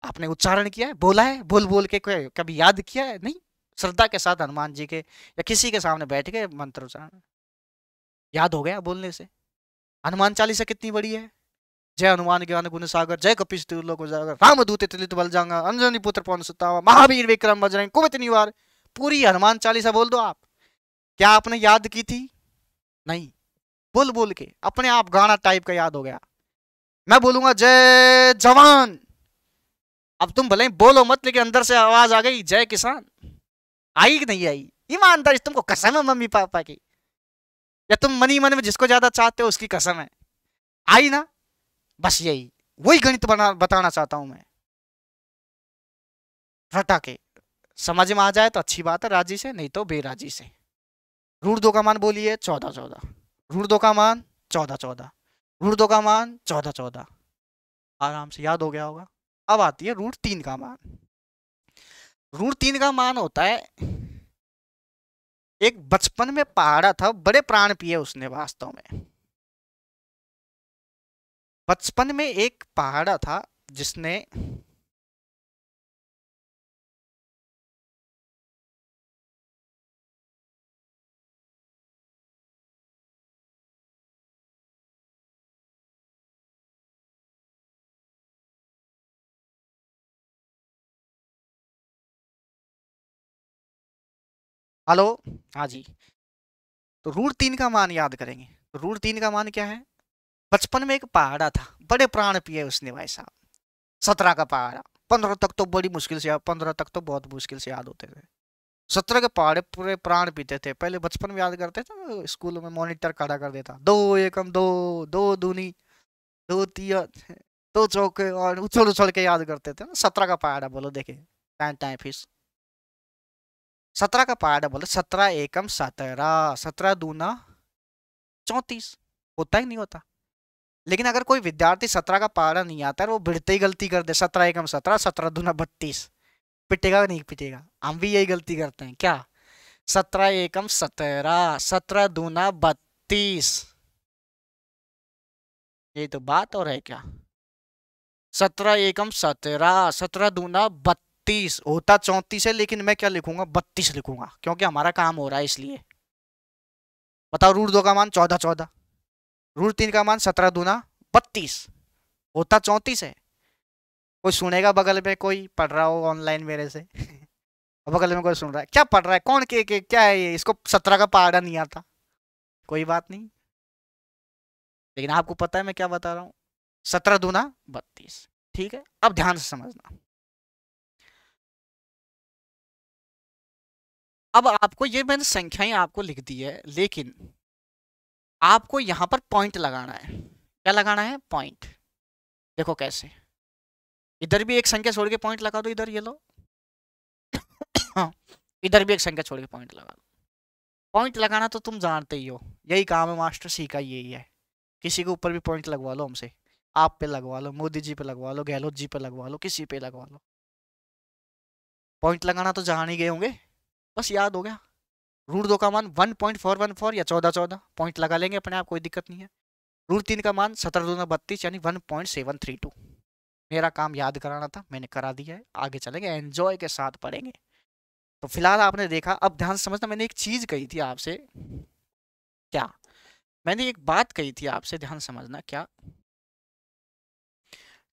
आपने उच्चारण किया है बोला है बोल बोल के कभी याद किया है नहीं श्रद्धा के साथ हनुमान जी के या किसी के सामने बैठ के मंत्र उच्चारण याद हो गया बोलने से हनुमान चालीसा कितनी बड़ी है जय हनुमान ज्ञान गुण सागर जय कपिश तिरुलोक उजागर राम दूत तिलित बल जांगा अंजनी पुत्र पवन सुतावा महावीर विक्रम बजरंग कुमित निवार पूरी हनुमान चालीसा बोल दो आप क्या आपने याद की थी नहीं बोल बोल के अपने आप गाना टाइप का याद हो गया मैं बोलूंगा जय जवान अब तुम भले बोलो मत लेकिन अंदर से आवाज आ गई जय किसान आई कि नहीं आई ईमानदार तुमको कसम है मम्मी पापा की या तुम मनी मन में जिसको ज्यादा चाहते हो उसकी कसम है आई ना बस यही वही गणित बना बताना चाहता हूं मैं रटा के समझ में आ जाए तो अच्छी बात है राजी से नहीं तो बेराजी से रूढ़ दो का मान बोलिए चौदह चौदह रूढ़ दो का मान चौदह चौदह रूढ़ दो का मान चौदह चौदह आराम से याद हो गया होगा अब आती है रूट तीन का मान रूट तीन का मान होता है एक बचपन में पहाड़ा था बड़े प्राण पिए उसने वास्तव में बचपन में एक पहाड़ा था जिसने हेलो हाँ जी तो रूट तीन का मान याद करेंगे तो रूट तीन का मान क्या है बचपन में एक पहाड़ा था बड़े प्राण पिए उसने भाई साहब सत्रह का पहाड़ा पंद्रह तक तो बड़ी मुश्किल से पंद्रह तक तो बहुत मुश्किल से याद होते थे सत्रह के पहाड़े पूरे प्राण पीते थे पहले बचपन में याद करते थे स्कूल में मॉनिटर खड़ा कर देता दो एकम दो दो दूनी दो तिया दो चौके और उछल उछल के याद करते थे ना सत्रह का पहाड़ा बोलो देखे टाइम टाइम फिश सत्रह का पारा बोले सत्रह एकम सत्रह सत्रह दूना चौंतीस होता ही नहीं होता लेकिन अगर कोई विद्यार्थी सत्रह का पारा नहीं आता है वो भिड़ते ही गलती कर दे सत्रह एकम सत्रह सत्रह दूना बत्तीस पिटेगा नहीं पिटेगा हम भी यही गलती करते हैं क्या सत्रह एकम सत्रह सत्रह दूना बत्तीस ये तो बात और है क्या सत्रह एकम सत्रह सत्रह दूना बत्तीस बत्तीस होता चौंतीस है लेकिन मैं क्या लिखूंगा बत्तीस लिखूंगा क्योंकि हमारा काम हो रहा है इसलिए बताओ रूट दो का मान चौदह चौदह रूट तीन का मान सत्रह दूना बत्तीस होता चौंतीस है कोई सुनेगा बगल में कोई पढ़ रहा हो ऑनलाइन मेरे से बगल में कोई सुन रहा है क्या पढ़ रहा है कौन के, के क्या है ये इसको सत्रह का पहाड़ा नहीं आता कोई बात नहीं लेकिन आपको पता है मैं क्या बता रहा हूँ सत्रह दूना बत्तीस ठीक है अब ध्यान से समझना अब आपको ये मैंने संख्याएं आपको लिख दी है लेकिन आपको यहाँ पर पॉइंट लगाना है क्या लगाना है पॉइंट देखो कैसे इधर भी एक संख्या छोड़ के पॉइंट लगा दो इधर ये लो इधर भी एक संख्या छोड़ के पॉइंट लगा दो पॉइंट लगाना तो तुम जानते ही हो यही काम है मास्टर सीखा यही है किसी के ऊपर भी पॉइंट लगवा लो हमसे आप पे लगवा लो मोदी जी पे लगवा लो गहलोत जी पे लगवा लो किसी पे लगवा लो पॉइंट लगाना तो जान ही गए होंगे बस याद हो गया रूट दो का मान one point four one four या चौदह चौदह पॉइंट लगा लेंगे अपने आप कोई दिक्कत नहीं है रूट तीन का मान सत्रह दोनों बत्तीस यानी one point seven three two मेरा काम याद कराना था मैंने करा दिया है आगे चलेंगे एन्जॉय के साथ पढ़ेंगे तो फिलहाल आपने देखा अब ध्यान समझना मैंने एक चीज़ कही थी आपसे क्या मैंने एक बात कही थी आपसे ध्यान समझना क्या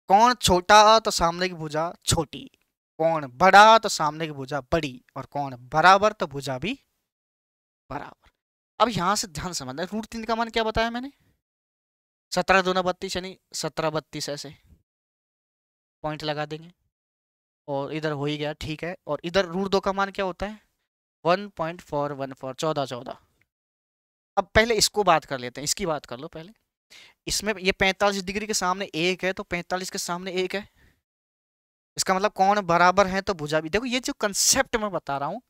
कौन छोटा तो सामने की भुजा छोटी कौन बड़ा तो सामने की भुजा बड़ी और कौन बराबर तो भुजा भी बराबर अब यहां से ध्यान समझना रूट तीन का मान क्या बताया मैंने सत्रह दो बत्तीस यानी सत्रह बत्तीस ऐसे पॉइंट लगा देंगे और इधर हो ही गया ठीक है और इधर रूट दो का मान क्या होता है one point four one four चौदह चौदह अब पहले इसको बात कर लेते हैं इसकी बात कर लो पहले इसमें ये पैंतालीस डिग्री के सामने एक है तो पैंतालीस के सामने एक है इसका मतलब कौन बराबर है तो भुजा भी देखो ये जो कंसेप्ट मैं बता रहा हूँ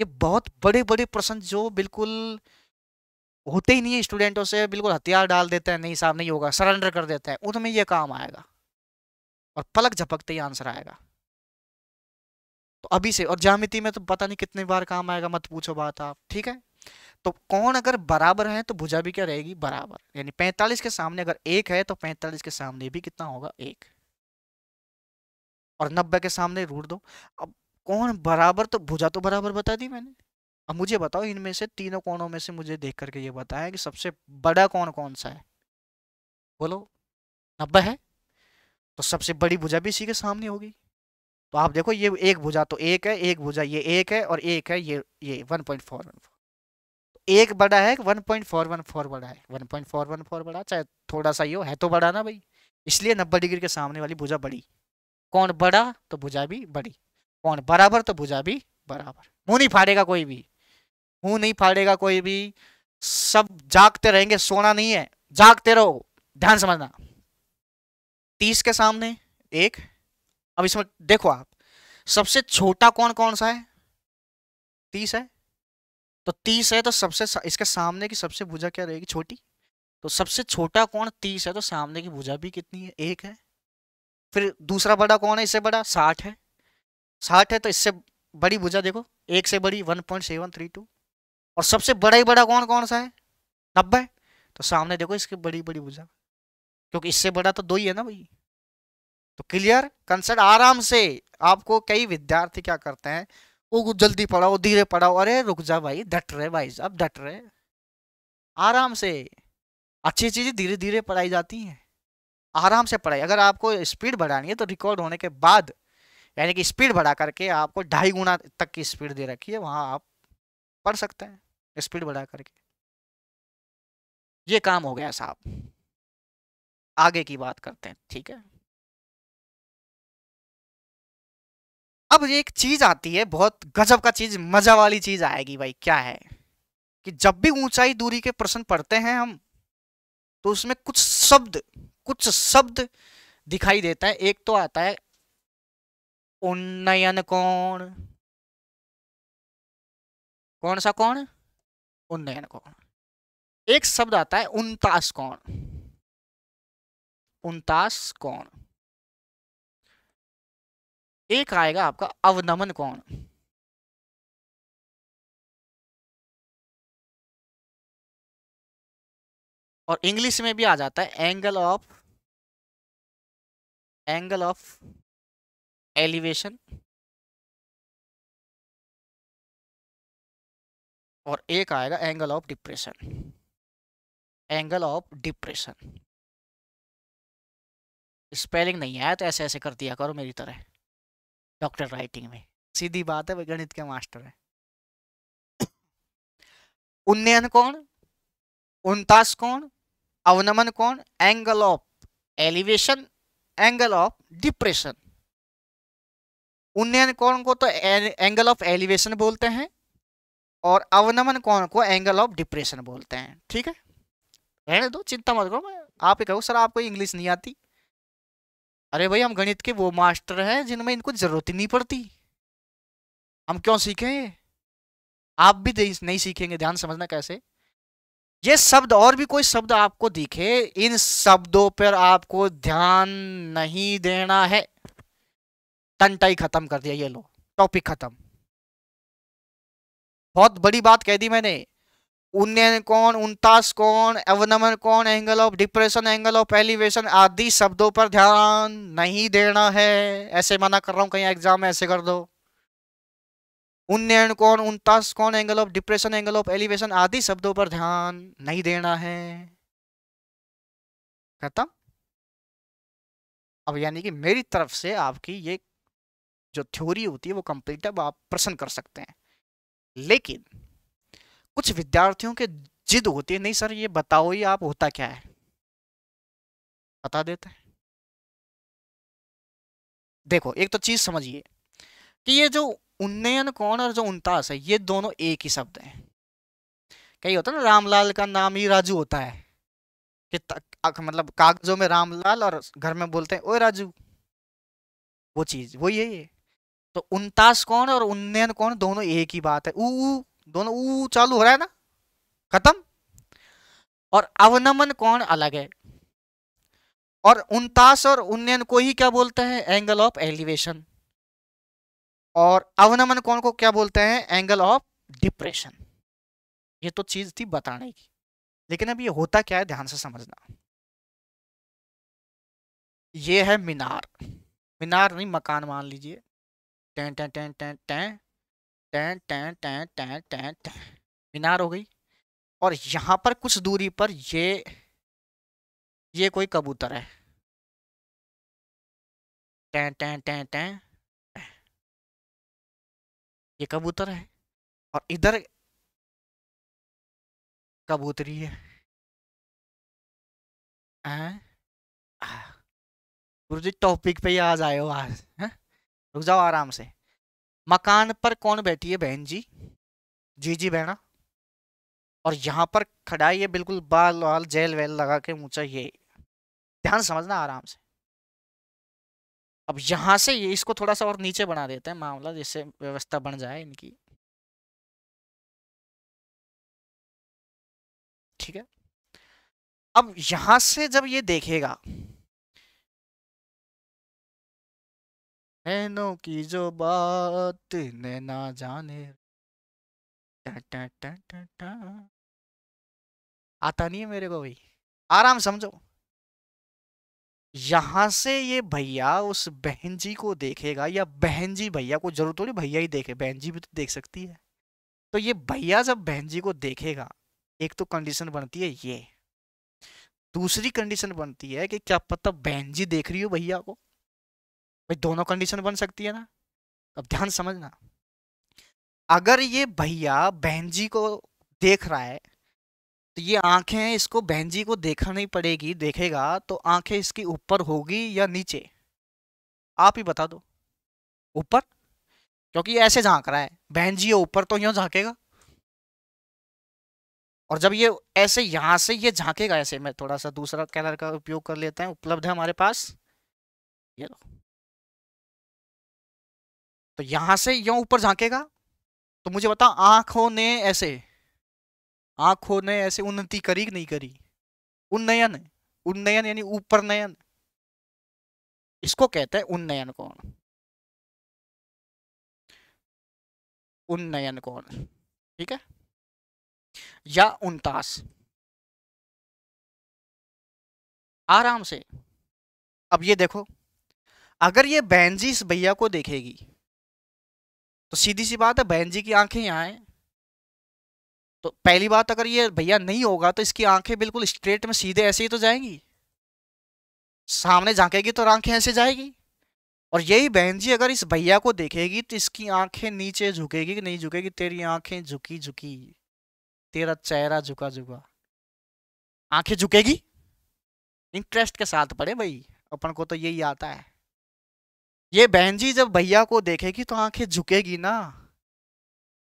ये बहुत बड़े बड़े प्रश्न जो बिल्कुल होते ही नहीं है स्टूडेंटों से बिल्कुल हथियार डाल देते हैं नहीं साहब नहीं होगा सरेंडर कर देते हैं उनमें ये काम आएगा और पलक झपकते ही आंसर आएगा तो अभी से और जामिति में तो पता नहीं कितने बार काम आएगा मत पूछो बात आप ठीक है तो कौन अगर बराबर है तो भुजा भी क्या रहेगी बराबर यानी 45 के सामने अगर एक है तो 45 के सामने भी कितना होगा एक और नब्बे के सामने रूट दो अब कौन बराबर तो भुजा तो बराबर बता दी मैंने अब मुझे बताओ इनमें से तीनों कोणों में से मुझे देख करके ये बताया कि सबसे बड़ा कौन कौन सा है बोलो नब्बे है तो सबसे बड़ी भुजा भी इसी के सामने होगी तो आप देखो ये एक भुजा तो एक है एक भुजा ये एक है और एक है ये ये one point four one four एक बड़ा है one point four one four बड़ा है one point four one four बड़ा चाहे थोड़ा सा ही हो है तो बड़ा ना भाई इसलिए नब्बे डिग्री के सामने वाली भुजा बड़ी कौन बड़ा तो भुजा भी बड़ी कौन बराबर तो भुजा भी बराबर मुंह नहीं फाड़ेगा कोई भी मुंह नहीं फाड़ेगा कोई भी सब जागते रहेंगे सोना नहीं है जागते रहो ध्यान समझना तीस के सामने एक अब इसमें देखो आप सबसे छोटा कौन कौन सा है तीस है तो तीस है तो सबसे इसके सामने की सबसे भुजा क्या रहेगी छोटी तो सबसे छोटा कौन तीस है तो सामने की भुजा भी कितनी है एक है फिर दूसरा बड़ा कौन है इससे बड़ा साठ है साठ है तो इससे बड़ी भुजा देखो एक से बड़ी one point seven three two और सबसे बड़ा ही बड़ा कौन कौन सा है नब्बे तो सामने देखो इसकी बड़ी बड़ी भुजा क्योंकि इससे बड़ा तो दो ही है ना भाई तो क्लियर कंसर्ट आराम से आपको कई विद्यार्थी क्या करते हैं वो जल्दी पढ़ाओ धीरे पढ़ाओ अरे रुक जा भाई डट रहे भाई साहब डट रहे आराम से अच्छी चीजें धीरे धीरे पढ़ाई जाती हैं आराम से पढ़ाई अगर आपको स्पीड बढ़ानी है तो रिकॉर्ड होने के बाद यानी कि स्पीड बढ़ा करके आपको ढाई गुना तक की स्पीड दे रखी है वहाँ आप पढ़ सकते हैं स्पीड बढ़ा करके ये काम हो गया साहब आगे की बात करते हैं ठीक है अब एक चीज आती है बहुत गजब का चीज मजा वाली चीज आएगी भाई क्या है कि जब भी ऊंचाई दूरी के प्रश्न पढ़ते हैं हम तो उसमें कुछ शब्द कुछ शब्द दिखाई देता है एक तो आता है उन्नयन कोण कौन सा कोण उन्नयन कोण एक शब्द आता है उनतास कोण उन्तास कोण एक आएगा आपका अवनमन कोण और इंग्लिश में भी आ जाता है angle of angle of elevation और एक आएगा angle of depression angle of depression spelling नहीं आया तो ऐसे ऐसे कर दिया करो मेरी तरह डॉक्टर राइटिंग में सीधी बात है गणित के मास्टर है उन्नयन कौन उनतास कोण अवनमन कोण angle of elevation angle of depression उन्नयन कोण को तो एंगल ऑफ एलिवेशन बोलते हैं और अवनमन कोण को एंगल ऑफ डिप्रेशन बोलते हैं ठीक है रहने दो चिंता मत करो मैं आप ही कहो सर आपको इंग्लिश नहीं आती अरे भाई हम गणित के वो मास्टर हैं जिनमें इनको जरूरत ही नहीं पड़ती हम क्यों सीखें आप भी नहीं सीखेंगे ध्यान समझना कैसे ये शब्द और भी कोई शब्द आपको दिखे इन शब्दों पर आपको ध्यान नहीं देना है टनटाई खत्म कर दिया ये लो टॉपिक खत्म बहुत बड़ी बात कह दी मैंने उन्नयन कौन उन्तास कौन अवनमन कौन angle of depression angle of elevation आदि शब्दों पर ध्यान नहीं देना है ऐसे मना कर रहा हूं कहीं एग्जाम में ऐसे कर दो उन्नयन कौन उनतास कौन angle of depression angle of elevation आदि शब्दों पर ध्यान नहीं देना है खत्म अब यानी कि मेरी तरफ से आपकी ये जो थ्योरी होती है वो कंप्लीट है आप प्रश्न कर सकते हैं लेकिन कुछ विद्यार्थियों के जिद होती है नहीं सर ये बताओ ही आप होता क्या है बता देते हैं देखो एक तो चीज समझिए कि ये जो उन्नयन कौन और जो उनतास है ये दोनों एक ही शब्द हैं कई होता है ना रामलाल का नाम ही राजू होता है कि तक, मतलब कागजों में रामलाल और घर में बोलते हैं ओ राजू वो चीज वही है ये तो उनतास कौन और उन्नयन कौन दोनों एक ही बात है ऊ दोनों ऊ चालू हो रहा है ना खत्म और अवनमन कौन अलग है और उनतास और उन्नयन को ही क्या बोलते हैं एंगल ऑफ एलिवेशन और अवनमन कौन को क्या बोलते हैं एंगल ऑफ डिप्रेशन ये तो चीज थी बताने की लेकिन अब ये होता क्या है ध्यान से समझना ये है मीनार मीनार नहीं मकान मान लीजिए टें टें टें टें टें टें टें टें टें टें मीनार हो गई और यहाँ पर कुछ दूरी पर ये ये कोई कबूतर है टें टें टें टें ये कबूतर है और इधर कबूतरी है गुरुजी टॉपिक पे आज आए हो आज है रुक जाओ आराम से मकान पर कौन बैठी है बहन जी जी जी बहना और यहाँ पर खड़ा ये बिल्कुल बाल वाल जेल वेल लगा के ऊंचा ये ध्यान समझना आराम से अब यहाँ से ये इसको थोड़ा सा और नीचे बना देते हैं मामला जिससे व्यवस्था बन जाए इनकी ठीक है अब यहां से जब ये देखेगा नैनो की जो बात नैना जाने टा टा टा टा टा आता नहीं है मेरे को भाई आराम समझो यहाँ से ये भैया उस बहन जी को देखेगा या बहन जी भैया को जरूर थोड़ी भैया ही देखे बहन जी भी तो देख सकती है तो ये भैया जब बहन जी को देखेगा एक तो कंडीशन बनती है ये दूसरी कंडीशन बनती है कि क्या पता बहन जी देख रही हो भैया को भाई दोनों कंडीशन बन सकती है ना अब ध्यान समझना अगर ये भैया बहन जी को देख रहा है तो ये आंखें इसको बहन जी को देखा नहीं पड़ेगी देखेगा तो आंखें इसकी ऊपर होगी या नीचे आप ही बता दो ऊपर क्योंकि ऐसे झांक रहा है बहन जी ऊपर तो यूं झांकेगा और जब ये ऐसे यहां से ये झांकेगा ऐसे मैं थोड़ा सा दूसरा कलर का उपयोग कर लेते हैं उपलब्ध है हमारे पास ये लो तो यहां से यूं ऊपर झांकेगा तो मुझे बता आंखों ने ऐसे आंखों ने ऐसे उन्नति करी नहीं करी उन्नयन उन्नयन यानी ऊपर नयन इसको कहते हैं उन्नयन कौन उन्नयन कौन ठीक है या उनतास आराम से अब ये देखो अगर ये बैनजी इस भैया को देखेगी तो सीधी सी बात है बहन जी की आंखें यहां हैं तो पहली बात अगर ये भैया नहीं होगा तो इसकी आंखें बिल्कुल स्ट्रेट में सीधे ऐसे ही तो जाएंगी सामने झांकेगी तो आंखें ऐसे जाएगी और यही बहन जी अगर इस भैया को देखेगी तो इसकी आंखें नीचे झुकेगी कि नहीं झुकेगी तेरी आंखें झुकी झुकी तेरा चेहरा झुका झुका आंखें झुकेगी इंटरेस्ट के साथ पड़े भाई अपन को तो यही आता है ये बहन जी जब भैया को देखेगी तो आंखें झुकेगी ना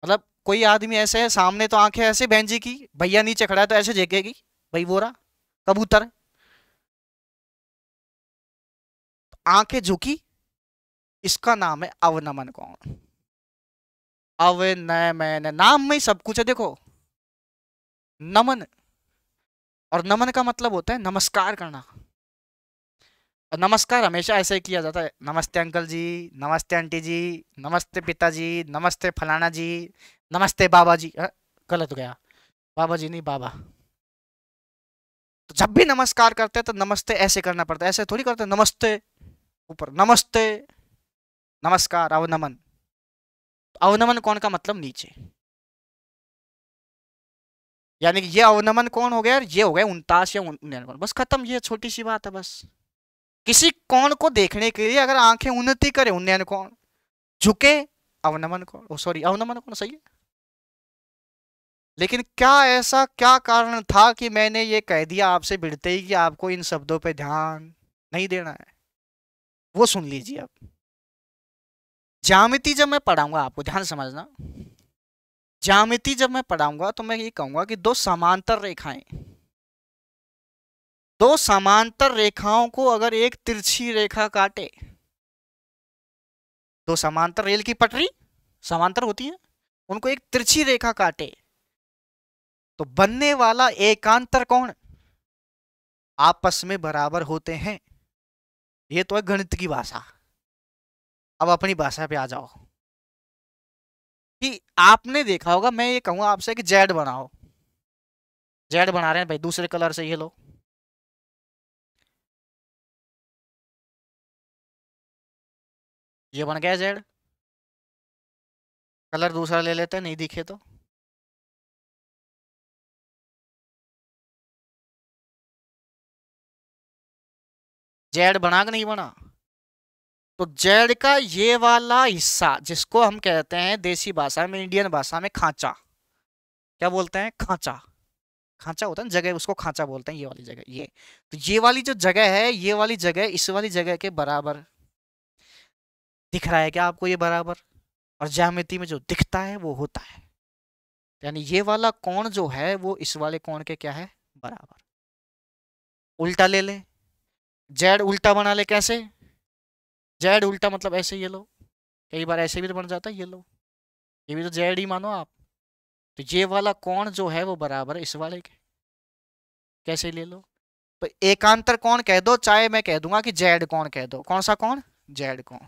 मतलब कोई आदमी ऐसे है सामने तो आंखें ऐसे बहन जी की भैया नीचे खड़ा है तो ऐसे झेकेगी भाई बोरा कबूतर आंखें झुकी इसका नाम है अवनमन कौन अवनमन नाम में ही सब कुछ है देखो नमन और नमन का मतलब होता है नमस्कार करना और नमस्कार हमेशा ऐसे ही किया जाता है नमस्ते अंकल जी नमस्ते आंटी जी नमस्ते पिताजी नमस्ते फलाना जी नमस्ते बाबा जी गलत गया बाबा जी नहीं बाबा तो जब भी नमस्कार करते हैं तो नमस्ते ऐसे करना पड़ता है ऐसे थोड़ी करते नमस्ते ऊपर नमस्ते नमस्कार अवनमन तो अवनमन कौन का मतलब नीचे यानी कि ये अवनमन कौन हो गया ये हो गया उनतास या उन बस खत्म ये छोटी सी बात है बस किसी कौन को देखने के लिए अगर आंखें उन्नति करे उन्नयन कौन झुके अवनमन कौन सॉरी अवनमन कौन सही है लेकिन क्या ऐसा क्या कारण था कि मैंने ये कह दिया आपसे भिड़ते ही कि आपको इन शब्दों पे ध्यान नहीं देना है वो सुन लीजिए आप जामिति जब मैं पढ़ाऊंगा आपको ध्यान समझना जामिति जब मैं पढ़ाऊंगा तो मैं ये कहूंगा कि दो समांतर रेखाएं दो समांतर रेखाओं को अगर एक तिरछी रेखा काटे दो समांतर रेल की पटरी समांतर होती है उनको एक तिरछी रेखा काटे तो बनने वाला एकांतर कौन आपस में बराबर होते हैं ये तो है गणित की भाषा अब अपनी भाषा पे आ जाओ कि आपने देखा होगा मैं ये कहूंगा आपसे कि जेड बनाओ जेड बना रहे हैं भाई दूसरे कलर से ये लो ये बन गया जेड कलर दूसरा ले लेते हैं नहीं दिखे तो जेड बना कि नहीं बना तो जेड का ये वाला हिस्सा जिसको हम कहते हैं देसी भाषा में इंडियन भाषा में खांचा क्या बोलते हैं खांचा खांचा होता है ना जगह उसको खांचा बोलते हैं ये वाली जगह ये तो ये वाली जो जगह है ये वाली जगह इस वाली जगह के बराबर दिख रहा है क्या आपको ये बराबर और ज्यामिति में जो दिखता है वो होता है यानी ये वाला कोण जो है वो इस वाले कोण के क्या है बराबर उल्टा ले लें जेड उल्टा बना ले कैसे जेड उल्टा मतलब ऐसे ये लो कई बार ऐसे भी तो बन जाता है ये लो ये भी तो जेड ही मानो आप तो ये वाला कौन जो है वो बराबर है इस वाले के कैसे ले लो तो एकांतर कौन कह दो चाहे मैं कह दूंगा कि जेड कौन कह दो कौन सा कौन जेड कौन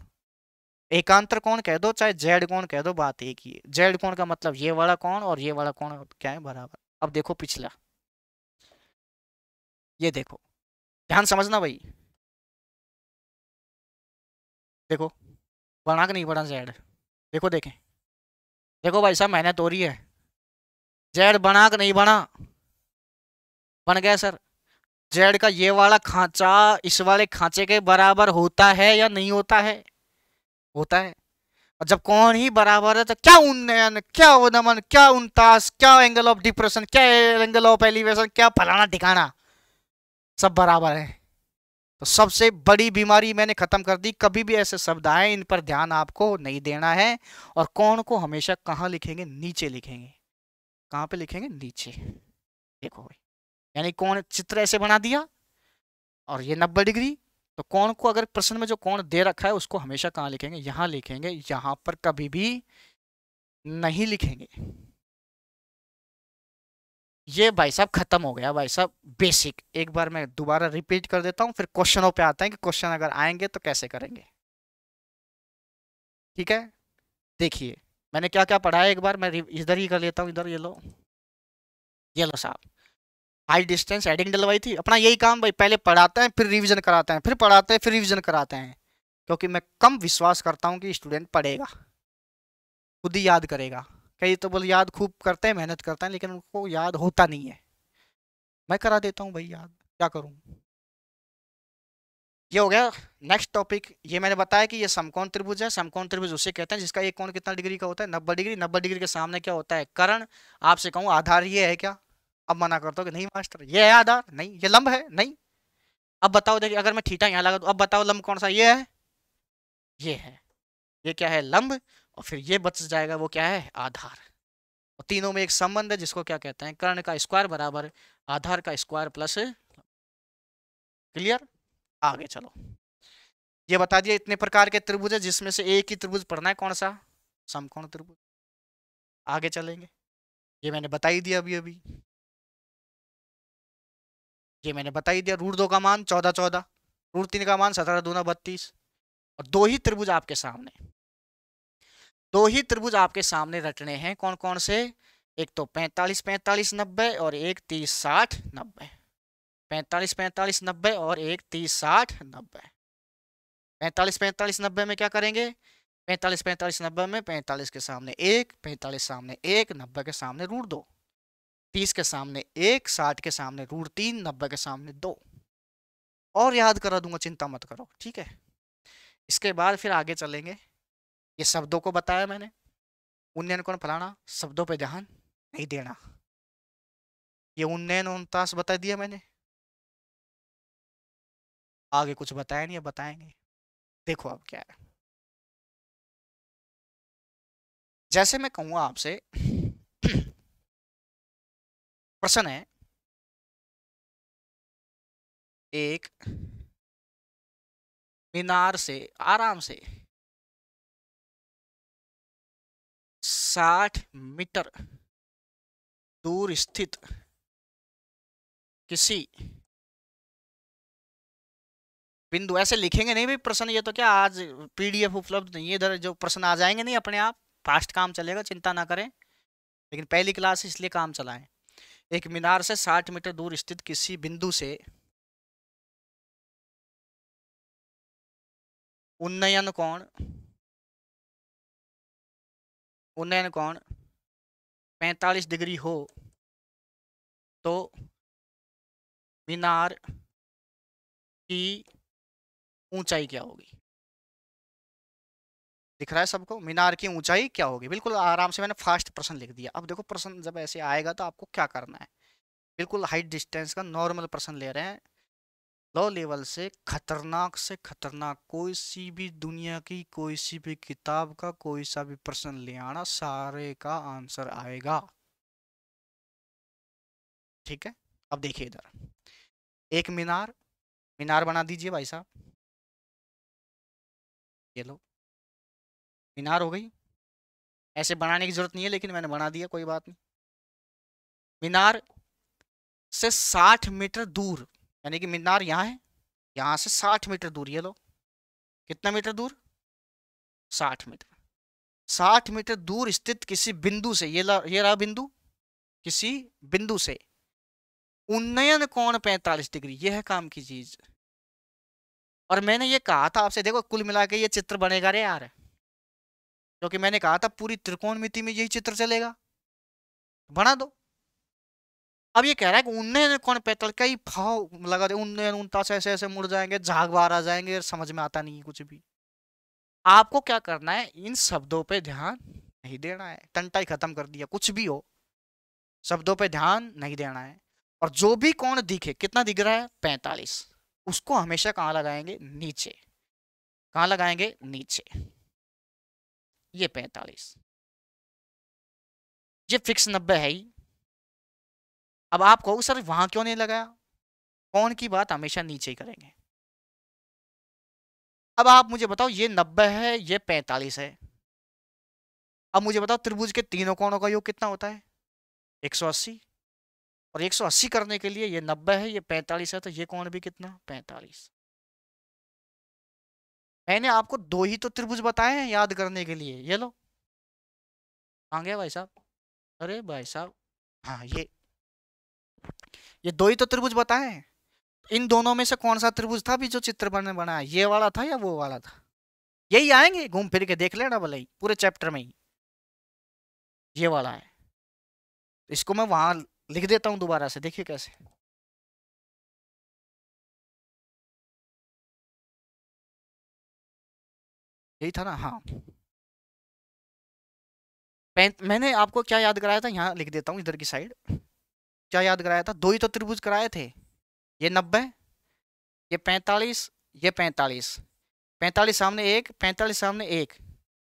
एकांतर कौन कह दो चाहे जेड कौन कह दो बात एक ही है जेड कौन का मतलब ये वाला कौन और ये वाला कौन क्या है बराबर अब देखो पिछला ये देखो ध्यान समझना भाई देखो बढ़ा के नहीं बढ़ा जेड देखो देखें देखो भाई साहब मेहनत हो रही है जेड बना के नहीं बना बन गया सर जेड का ये वाला खांचा इस वाले खांचे के बराबर होता है या नहीं होता है होता है और जब कौन ही बराबर है तो क्या उन्नयन क्या उदमन क्या उनतास क्या एंगल ऑफ डिप्रेशन क्या एंगल ऑफ एलिवेशन क्या फलाना ठिकाना सब बराबर है तो सबसे बड़ी बीमारी मैंने ख़त्म कर दी कभी भी ऐसे शब्द आए इन पर ध्यान आपको नहीं देना है और कौन को हमेशा कहाँ लिखेंगे नीचे लिखेंगे कहाँ पे लिखेंगे नीचे देखो भाई यानी कौन चित्र ऐसे बना दिया और ये नब्बे डिग्री तो कौन को अगर प्रश्न में जो कौन दे रखा है उसको हमेशा कहाँ लिखेंगे यहाँ लिखेंगे यहाँ पर कभी भी नहीं लिखेंगे ये भाई साहब खत्म हो गया भाई साहब बेसिक एक बार मैं दोबारा रिपीट कर देता हूँ फिर क्वेश्चनों पे आते हैं कि क्वेश्चन अगर आएंगे तो कैसे करेंगे ठीक है देखिए मैंने क्या क्या पढ़ा है एक बार मैं इधर ही कर लेता हूँ इधर ये लो ये लो साहब हाई डिस्टेंस एडिंग डलवाई थी अपना यही काम भाई पहले पढ़ाते हैं फिर रिविजन कराते हैं फिर पढ़ाते हैं फिर रिविजन कराते हैं क्योंकि मैं कम विश्वास करता हूँ कि स्टूडेंट पढ़ेगा खुद ही याद करेगा कई तो बोले याद खूब करते हैं मेहनत करते हैं लेकिन उनको याद होता नहीं है मैं करा देता हूँ भाई याद क्या करूँ ये हो गया नेक्स्ट टॉपिक ये मैंने बताया कि ये समकोण त्रिभुज है समकोण त्रिभुज उसे कहते हैं जिसका एक कोण कितना डिग्री का होता है नब्बे डिग्री नब्बे डिग्री के सामने क्या होता है करण आपसे कहूँ आधार ये है क्या अब मना करता हूँ कि नहीं मास्टर ये है आधार नहीं ये लंब है नहीं अब बताओ देखिए अगर मैं ठीठा यहाँ लगा तो अब बताओ लंब कौन सा ये है ये है ये क्या है लंब और फिर ये बच जाएगा वो क्या है आधार और तीनों में एक संबंध है जिसको क्या कहते हैं कर्ण का स्क्वायर बराबर आधार का स्क्वायर प्लस क्लियर आगे चलो ये बता दिया इतने प्रकार के त्रिभुज है जिसमें से एक ही त्रिभुज पढ़ना है कौन सा समकोण त्रिभुज आगे चलेंगे ये मैंने बता ही दिया अभी अभी ये मैंने बता ही दिया रूट दो का मान चौदह चौदह रूट तीन का मान सत्रह नौ बत्तीस और दो ही त्रिभुज आपके सामने दो ही त्रिभुज आपके सामने रटने हैं कौन कौन से एक तो पैंतालीस पैंतालीस नब्बे और एक तीस साठ नब्बे पैंतालीस पैंतालीस नब्बे और एक तीस साठ नब्बे पैंतालीस पैंतालीस नब्बे में क्या करेंगे पैंतालीस पैंतालीस नब्बे में पैंतालीस के सामने एक पैंतालीस सामने एक नब्बे के सामने रूट दो तीस के सामने एक साठ के सामने रूट तीन नब्बे के सामने दो और याद करा दूंगा चिंता मत करो ठीक है इसके बाद फिर आगे चलेंगे ये शब्दों को बताया मैंने उन्नयन कौन फलाना शब्दों पे ध्यान नहीं देना ये उन्नयन उनतास बता दिया मैंने आगे कुछ बताया नहीं बताएंगे देखो अब क्या है जैसे मैं कहूंगा आपसे प्रश्न है एक मीनार से आराम से साठ मीटर दूर स्थित किसी बिंदु ऐसे लिखेंगे नहीं भाई प्रश्न ये तो क्या आज पीडीएफ उपलब्ध नहीं है इधर जो प्रश्न आ जाएंगे नहीं अपने आप फास्ट काम चलेगा चिंता ना करें लेकिन पहली क्लास इसलिए काम चलाएं एक मीनार से साठ मीटर दूर स्थित किसी बिंदु से उन्नयन कोण उन्नयन कोण 45 डिग्री हो तो मीनार की ऊंचाई क्या होगी दिख रहा है सबको मीनार की ऊंचाई क्या होगी बिल्कुल आराम से मैंने फास्ट प्रश्न लिख दिया अब देखो प्रश्न जब ऐसे आएगा तो आपको क्या करना है बिल्कुल हाइट डिस्टेंस का नॉर्मल प्रश्न ले रहे हैं लो लेवल से खतरनाक से खतरनाक कोई सी भी दुनिया की कोई सी भी किताब का कोई सा भी प्रश्न ले आना सारे का आंसर आएगा ठीक है अब देखिए इधर एक मीनार मीनार बना दीजिए भाई साहब ये लो मीनार हो गई ऐसे बनाने की जरूरत नहीं है लेकिन मैंने बना दिया कोई बात नहीं मीनार से साठ मीटर दूर यानी कि मीनार यहाँ है यहाँ से साठ मीटर दूर ये लो कितना मीटर दूर साठ मीटर साठ मीटर दूर स्थित किसी बिंदु से ये ला, ये रहा बिंदु किसी बिंदु से उन्नयन कौन पैंतालीस डिग्री ये है काम की चीज और मैंने ये कहा था आपसे देखो कुल मिला के ये चित्र बनेगा रे यार क्योंकि मैंने कहा था पूरी मिति में यही चित्र चलेगा बना दो अब ये कह रहा है कि उन्हें कौन पैतल का ही भाव लगा दे उन्हें से ऐसे ऐसे मुड़ जाएंगे झाग बार आ जाएंगे समझ में आता नहीं है कुछ भी आपको क्या करना है इन शब्दों पे ध्यान नहीं देना है टंटाई खत्म कर दिया कुछ भी हो शब्दों पे ध्यान नहीं देना है और जो भी कौन दिखे कितना दिख रहा है पैंतालीस उसको हमेशा कहाँ लगाएंगे नीचे कहाँ लगाएंगे नीचे ये पैंतालीस ये फिक्स नब्बे है ही अब आप कहो सर वहां क्यों नहीं लगाया कौन की बात हमेशा नीचे ही करेंगे अब आप मुझे बताओ ये नब्बे है ये पैंतालीस है अब मुझे बताओ त्रिभुज के तीनों कोणों का योग कितना होता है 180 और 180 करने के लिए ये नब्बे है ये पैंतालीस है तो ये कोण भी कितना पैंतालीस मैंने आपको दो ही तो त्रिभुज बताए हैं याद करने के लिए ये लो आ गया भाई साहब अरे भाई साहब हाँ ये ये दो ही तो त्रिभुज बताए इन दोनों में से कौन सा त्रिभुज था भी जो चित्र में बनाया ये वाला था या वो वाला था यही आएंगे घूम फिर के देख लेना भले पूरे चैप्टर में ही ये वाला है इसको मैं वहां लिख देता हूं दोबारा से देखिए कैसे यही था ना हाँ मैंने आपको क्या याद कराया था यहाँ लिख देता हूँ इधर की साइड क्या याद कराया था दो ही तो त्रिभुज कराए थे ये नब्बे ये पैंतालीस ये पैंतालीस पैंतालीस सामने एक पैंतालीस सामने एक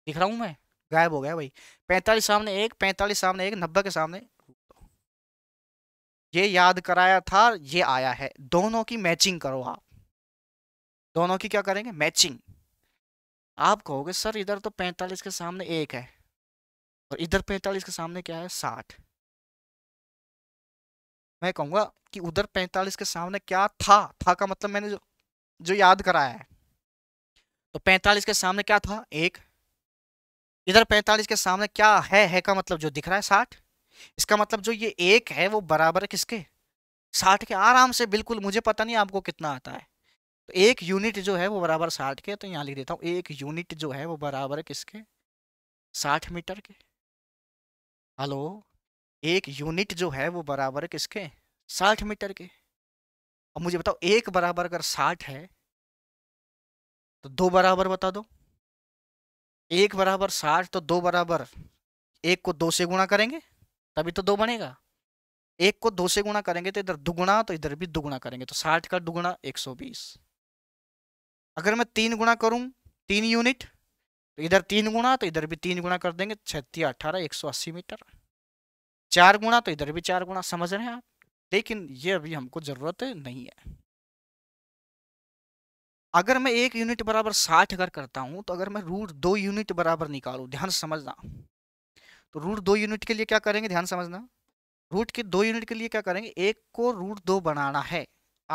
दिख रहा हूँ मैं गायब हो गया भाई पैंतालीस सामने एक पैंतालीस सामने एक नब्बे के सामने ये याद कराया था ये आया है दोनों की मैचिंग करो आप दोनों की क्या करेंगे मैचिंग आप कहोगे सर इधर तो पैंतालीस के सामने एक है और इधर पैंतालीस के सामने क्या है साठ मैं कहूँगा कि उधर पैंतालीस के सामने क्या था था का मतलब मैंने जो जो याद कराया है तो पैंतालीस के सामने क्या था एक इधर पैंतालीस के सामने क्या है है का मतलब जो दिख रहा है साठ इसका मतलब जो ये एक है वो बराबर है किसके साठ के आराम से बिल्कुल मुझे पता नहीं आपको कितना आता है तो एक यूनिट जो है वो बराबर साठ के तो यहाँ लिख देता हूँ एक यूनिट जो है वो बराबर है किसके साठ मीटर के हेलो एक यूनिट जो है वो बराबर है किसके साठ मीटर के अब मुझे बताओ एक बराबर अगर साठ है तो दो बराबर बता दो एक बराबर साठ तो दो बराबर एक को दो से गुणा करेंगे तभी तो दो बनेगा एक को दो से गुणा करेंगे तो इधर दुगुना तो इधर भी दुगुना करेंगे तो साठ का दुगुना एक सौ बीस अगर मैं तीन गुणा करूं तीन यूनिट तो इधर तीन गुणा तो इधर भी तीन गुणा कर देंगे छत्तीस अठारह एक सौ अस्सी मीटर चार गुणा तो इधर भी चार गुणा समझ रहे हैं आप लेकिन ये अभी हमको जरूरत नहीं है अगर मैं एक यूनिट बराबर साठ अगर करता हूं तो अगर मैं रूट दो यूनिट बराबर निकालू ध्यान समझना तो रूट दो यूनिट के लिए क्या करेंगे ध्यान समझना रूट के दो यूनिट के लिए क्या करेंगे एक को रूट दो बनाना है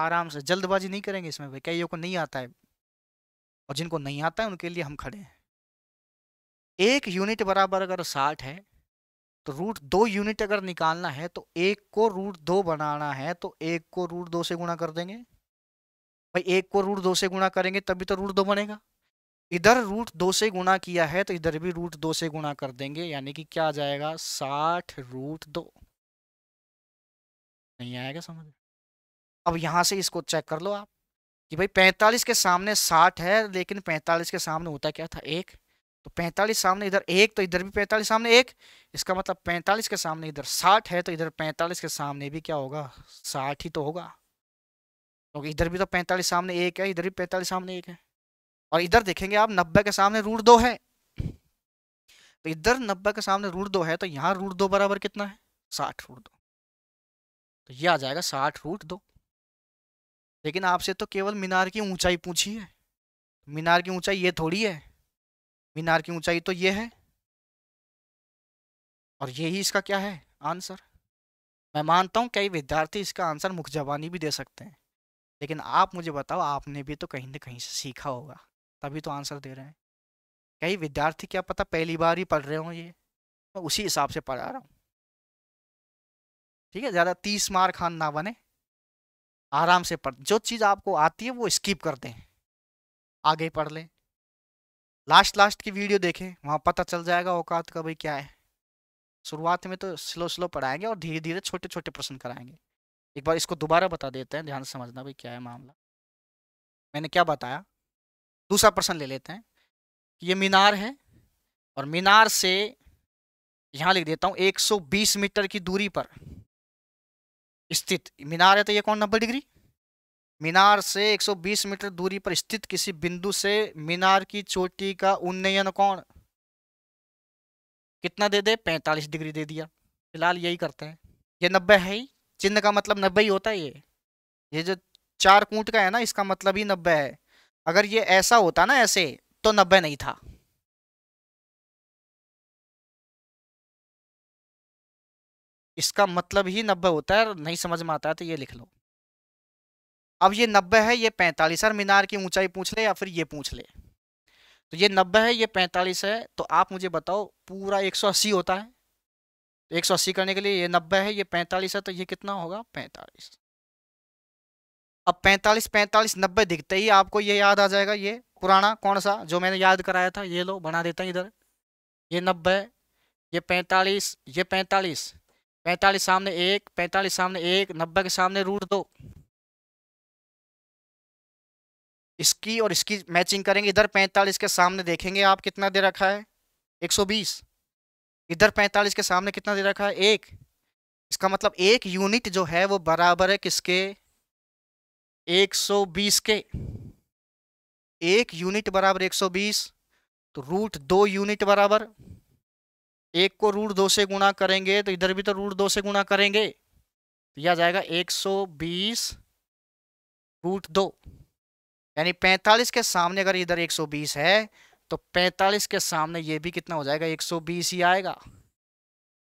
आराम से जल्दबाजी नहीं करेंगे इसमें भाई कईयों को नहीं आता है और जिनको नहीं आता है उनके लिए हम खड़े हैं एक यूनिट बराबर अगर साठ है तो रूट दो यूनिट अगर निकालना है तो एक को रूट दो बनाना है तो एक को रूट दो से गुणा कर देंगे भाई एक को रूट दो से गुणा करेंगे तभी तो रूट दो बनेगा इधर रूट दो से गुणा किया है तो इधर भी रूट दो से गुणा कर देंगे यानी कि क्या आ जाएगा साठ रूट दो नहीं आएगा समझ अब यहां से इसको चेक कर लो आप कि भाई पैंतालीस के सामने साठ है लेकिन पैंतालीस के सामने होता क्या था एक तो पैंतालीस सामने इधर एक तो इधर भी पैंतालीस सामने एक इसका मतलब पैंतालीस के सामने इधर साठ है तो इधर पैंतालीस के सामने भी क्या होगा साठ ही तो होगा क्योंकि तो इधर भी तो पैंतालीस सामने एक है इधर भी पैंतालीस सामने एक है और इधर देखेंगे आप नब्बे के सामने रूट दो है तो इधर नब्बे के सामने रूट दो है तो यहाँ रूट दो बराबर कितना है साठ रूट दो तो ये आ जाएगा साठ रूट दो लेकिन आपसे तो केवल मीनार की ऊंचाई पूछी है मीनार की ऊंचाई ये थोड़ी है मीनार की ऊंचाई तो ये है और यही इसका क्या है आंसर मैं मानता हूँ कई विद्यार्थी इसका आंसर मुख जबानी भी दे सकते हैं लेकिन आप मुझे बताओ आपने भी तो कहीं ना कहीं से सीखा होगा तभी तो आंसर दे रहे हैं कई विद्यार्थी क्या पता पहली बार ही पढ़ रहे हो ये मैं उसी हिसाब से पढ़ा रहा हूँ ठीक है ज़्यादा तीस मार खान ना बने आराम से पढ़ जो चीज़ आपको आती है वो स्किप कर दें आगे पढ़ लें लास्ट लास्ट की वीडियो देखें वहाँ पता चल जाएगा औकात का भाई क्या है शुरुआत में तो स्लो स्लो पढ़ाएंगे और धीरे धीरे छोटे छोटे प्रश्न कराएंगे एक बार इसको दोबारा बता देते हैं ध्यान से समझना भाई क्या है मामला मैंने क्या बताया दूसरा प्रश्न ले लेते हैं ये मीनार है और मीनार से यहाँ लिख देता हूँ 120 मीटर की दूरी पर स्थित मीनार है तो ये कौन नब्बे डिग्री मीनार से 120 मीटर दूरी पर स्थित किसी बिंदु से मीनार की चोटी का उन्नयन कौन कितना दे दे 45 डिग्री दे दिया फिलहाल यही करते हैं ये नब्बे है ही चिन्ह का मतलब नब्बे ही होता है ये ये जो चार कूट का है ना इसका मतलब ही नब्बे है अगर ये ऐसा होता ना ऐसे तो नब्बे नहीं था इसका मतलब ही नब्बे होता है नहीं समझ में आता है तो ये लिख लो अब ये नब्बे है ये पैंतालीस सर मीनार की ऊंचाई पूछ ले या फिर ये पूछ ले तो ये नब्बे है ये पैंतालीस है तो आप मुझे बताओ पूरा एक सौ अस्सी होता है तो एक सौ अस्सी करने के लिए ये नब्बे है ये पैंतालीस है तो ये कितना होगा पैंतालीस अब पैंतालीस पैंतालीस नब्बे दिखते ही आपको ये याद आ जाएगा ये पुराना कौन सा जो मैंने याद कराया था ये लो बना देता हैं इधर ये नब्बे ये पैंतालीस ये पैंतालीस पैंतालीस सामने एक पैंतालीस सामने एक नब्बे के सामने रूट दो इसकी और इसकी मैचिंग करेंगे इधर पैंतालीस के सामने देखेंगे आप कितना दे रखा है एक सौ बीस इधर पैंतालीस के सामने कितना दे रखा है एक इसका मतलब एक यूनिट जो है वो बराबर है किसके एक सौ बीस के एक यूनिट बराबर एक सौ बीस तो रूट दो यूनिट बराबर एक को रूट दो से गुणा करेंगे तो इधर भी तो रूट दो से गुणा करेंगे तो यह जाएगा एक सौ बीस रूट दो यानी 45 के सामने अगर इधर 120 है तो 45 के सामने ये भी कितना हो जाएगा 120 ही आएगा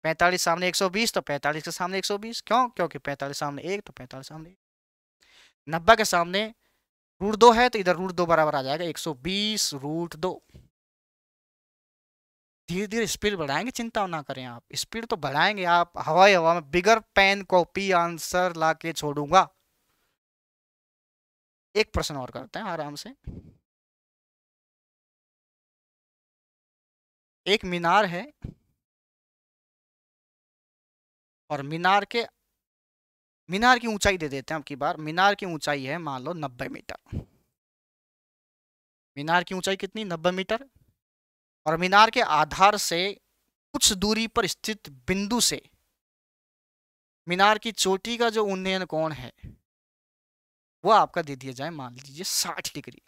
45 सामने 120 तो 45 के सामने 120 क्यों क्योंकि 45 सामने एक तो 45 सामने नब्बे के सामने रूट दो है तो इधर रूट दो बराबर आ जाएगा 120 रूट दो धीरे धीरे स्पीड बढ़ाएंगे चिंता ना करें आप स्पीड तो बढ़ाएंगे आप हवाई हवा में बिगर पेन कॉपी आंसर ला के छोड़ूंगा एक प्रश्न और करते हैं आराम से एक मीनार है और मीनार के मीनार की ऊंचाई दे देते हैं अब की बार मीनार की ऊंचाई है मान लो नब्बे मीटर मीनार की ऊंचाई कितनी नब्बे मीटर और मीनार के आधार से कुछ दूरी पर स्थित बिंदु से मीनार की चोटी का जो उन्नयन कोण है वो आपका दे दिया जाए मान लीजिए साठ डिग्री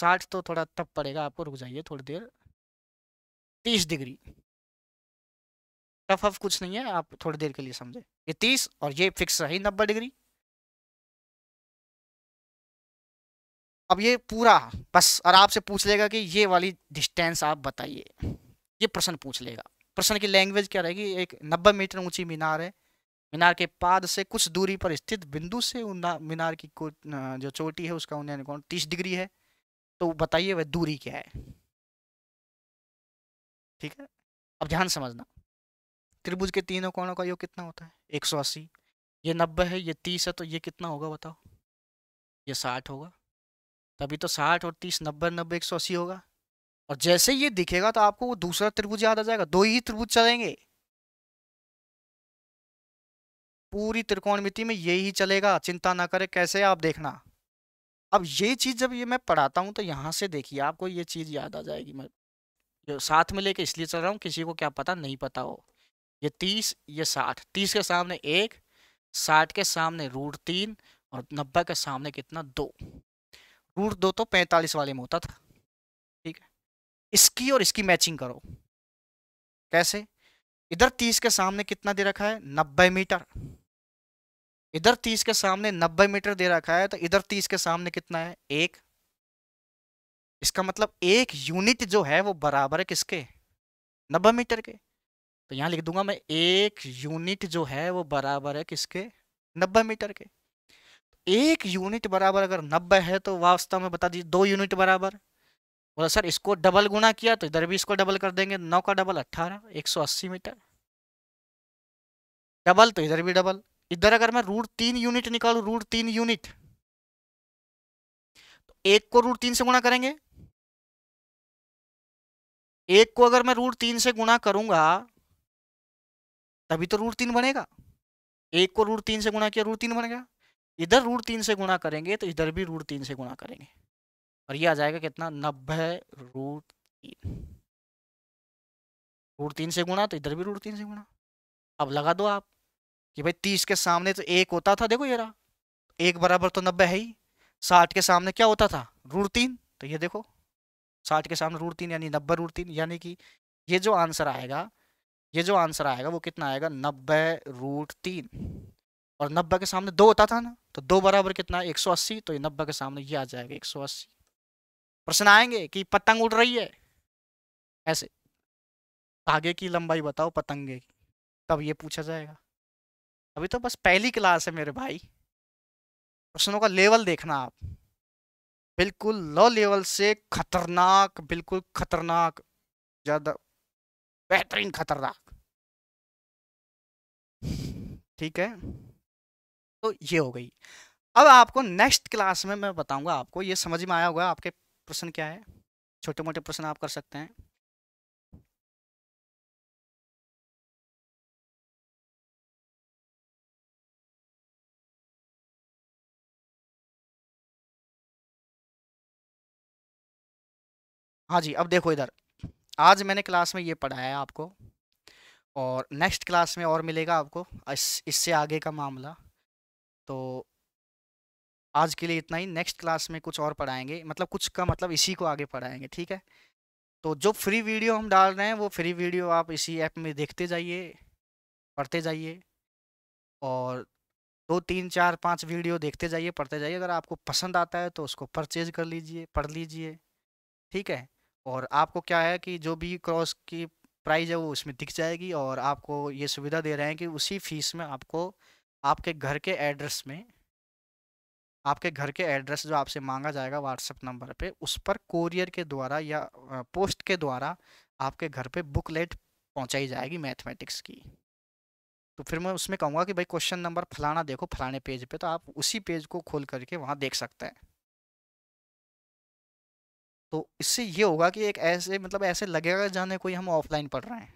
साठ तो थोड़ा तब पड़ेगा आपको रुक जाइए थोड़ी देर तीस डिग्री टफ अफ कुछ नहीं है आप थोड़ी देर के लिए समझे ये तीस और ये फिक्स रही नब्बे डिग्री अब ये पूरा बस और आपसे पूछ लेगा कि ये वाली डिस्टेंस आप बताइए ये प्रश्न पूछ लेगा प्रश्न की लैंग्वेज क्या रहेगी एक नब्बे मीटर ऊंची मीनार है मीनार के पाद से कुछ दूरी पर स्थित बिंदु से मीनार की जो चोटी है उसका उन्नयन कौन तीस डिग्री है तो बताइए वह दूरी क्या है ठीक है अब ध्यान समझना त्रिभुज के तीनों कोणों का योग कितना होता है एक सौ अस्सी ये नब्बे है ये तीस है तो ये कितना होगा बताओ ये साठ होगा तभी तो साठ और तीस नब्बे नब्बे एक सौ अस्सी होगा और जैसे ये दिखेगा तो आपको वो दूसरा त्रिभुज याद आ जाएगा दो ही त्रिभुज चलेंगे पूरी त्रिकोणमिति में यही चलेगा चिंता ना करें कैसे आप देखना अब ये चीज़ जब ये मैं पढ़ाता हूँ तो यहाँ से देखिए आपको ये चीज़ याद आ जाएगी मैं जो साथ में लेके इसलिए चल रहा हूँ किसी को क्या पता नहीं पता हो ये तीस ये साठ तीस के सामने एक साठ के सामने रूट तीन और नब्बे के सामने कितना दो रूट दो तो पैंतालीस वाले में होता था ठीक है इसकी और इसकी मैचिंग करो कैसे इधर तीस के सामने कितना दे रखा है नब्बे मीटर इधर तीस के सामने नब्बे मीटर दे रखा है तो इधर तीस के सामने कितना है एक इसका मतलब एक यूनिट जो है वो बराबर है किसके नब्बे मीटर के तो यहाँ लिख दूंगा मैं एक यूनिट जो है वो बराबर है किसके नब्बे मीटर के एक यूनिट बराबर अगर नब्बे है तो वास्तव में बता दीजिए दो यूनिट बराबर बोला सर इसको डबल गुना किया तो इधर भी इसको डबल कर देंगे नौ का डबल अट्ठारह एक सौ अस्सी मीटर डबल तो इधर भी डबल इधर अगर मैं रूट तीन यूनिट निकालू रूट तीन यूनिट तो एक को रूट तीन से गुणा करेंगे एक को अगर मैं रूट तीन से गुणा करूंगा तभी तो रूट तीन बनेगा एक को रूट तीन से गुणा किया रूट तीन बनेगा इधर रूट तीन से गुणा करेंगे तो इधर भी रूट तीन से गुणा करेंगे और ये आ जाएगा कितना नब्बे रूट तीन रूट तीन से गुणा तो इधर भी रूट तीन से गुणा अब लगा दो आप कि भाई तीस के सामने तो एक होता था देखो ये रहा एक बराबर तो नब्बे है ही साठ के सामने क्या होता था रूढ़ तीन तो ये देखो साठ के सामने रूट तीन यानी नब्बे रूट तीन यानी कि ये जो आंसर आएगा ये जो आंसर आएगा वो कितना आएगा नब्बे रूट तीन और नब्बे के सामने दो होता था ना तो दो बराबर कितना एक सौ अस्सी तो ये नब्बे के सामने ये आ जाएगा एक सौ अस्सी प्रश्न आएंगे कि पतंग उड़ रही है ऐसे आगे की लंबाई बताओ पतंगे की तब ये पूछा जाएगा अभी तो बस पहली क्लास है मेरे भाई प्रश्नों का लेवल देखना आप बिल्कुल लो लेवल से खतरनाक बिल्कुल खतरनाक ज़्यादा बेहतरीन खतरनाक ठीक है तो ये हो गई अब आपको नेक्स्ट क्लास में मैं बताऊंगा आपको ये समझ में आया होगा आपके प्रश्न क्या है छोटे मोटे प्रश्न आप कर सकते हैं हाँ जी अब देखो इधर आज मैंने क्लास में ये पढ़ाया है आपको और नेक्स्ट क्लास में और मिलेगा आपको इस, इससे आगे का मामला तो आज के लिए इतना ही नेक्स्ट क्लास में कुछ और पढ़ाएंगे मतलब कुछ का मतलब इसी को आगे पढ़ाएंगे ठीक है तो जो फ्री वीडियो हम डाल रहे हैं वो फ्री वीडियो आप इसी ऐप में देखते जाइए पढ़ते जाइए और दो तीन चार पाँच वीडियो देखते जाइए पढ़ते जाइए अगर आपको पसंद आता है तो उसको परचेज कर लीजिए पढ़ लीजिए ठीक है और आपको क्या है कि जो भी क्रॉस की प्राइस है वो उसमें दिख जाएगी और आपको ये सुविधा दे रहे हैं कि उसी फीस में आपको आपके घर के एड्रेस में आपके घर के एड्रेस जो आपसे मांगा जाएगा व्हाट्सएप नंबर पे उस पर कोरियर के द्वारा या पोस्ट के द्वारा आपके घर पे बुकलेट पहुंचाई जाएगी मैथमेटिक्स की तो फिर मैं उसमें कहूँगा कि भाई क्वेश्चन नंबर फलाना देखो फलाने पेज पे तो आप उसी पेज को खोल करके वहाँ देख सकते हैं तो इससे ये होगा कि एक ऐसे मतलब ऐसे लगेगा जाने कोई हम ऑफलाइन पढ़ रहे हैं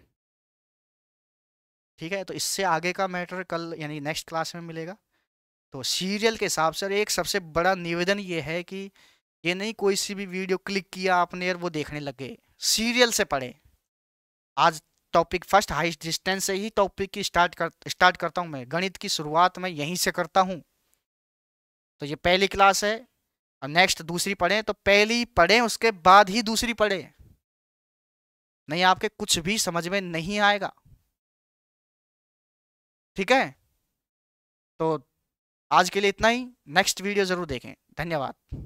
ठीक है तो इससे आगे का मैटर कल यानी नेक्स्ट क्लास में मिलेगा तो सीरियल के हिसाब से एक सबसे बड़ा निवेदन ये है कि ये नहीं कोई सी भी वीडियो क्लिक किया आपने और वो देखने लगे सीरियल से पढ़े आज टॉपिक फर्स्ट हाई डिस्टेंस से ही टॉपिक की स्टार्ट कर स्टार्ट करता हूँ मैं गणित की शुरुआत मैं यहीं से करता हूँ तो ये पहली क्लास है और नेक्स्ट दूसरी पढ़ें तो पहली पढ़ें उसके बाद ही दूसरी पढ़ें नहीं आपके कुछ भी समझ में नहीं आएगा ठीक है तो आज के लिए इतना ही नेक्स्ट वीडियो ज़रूर देखें धन्यवाद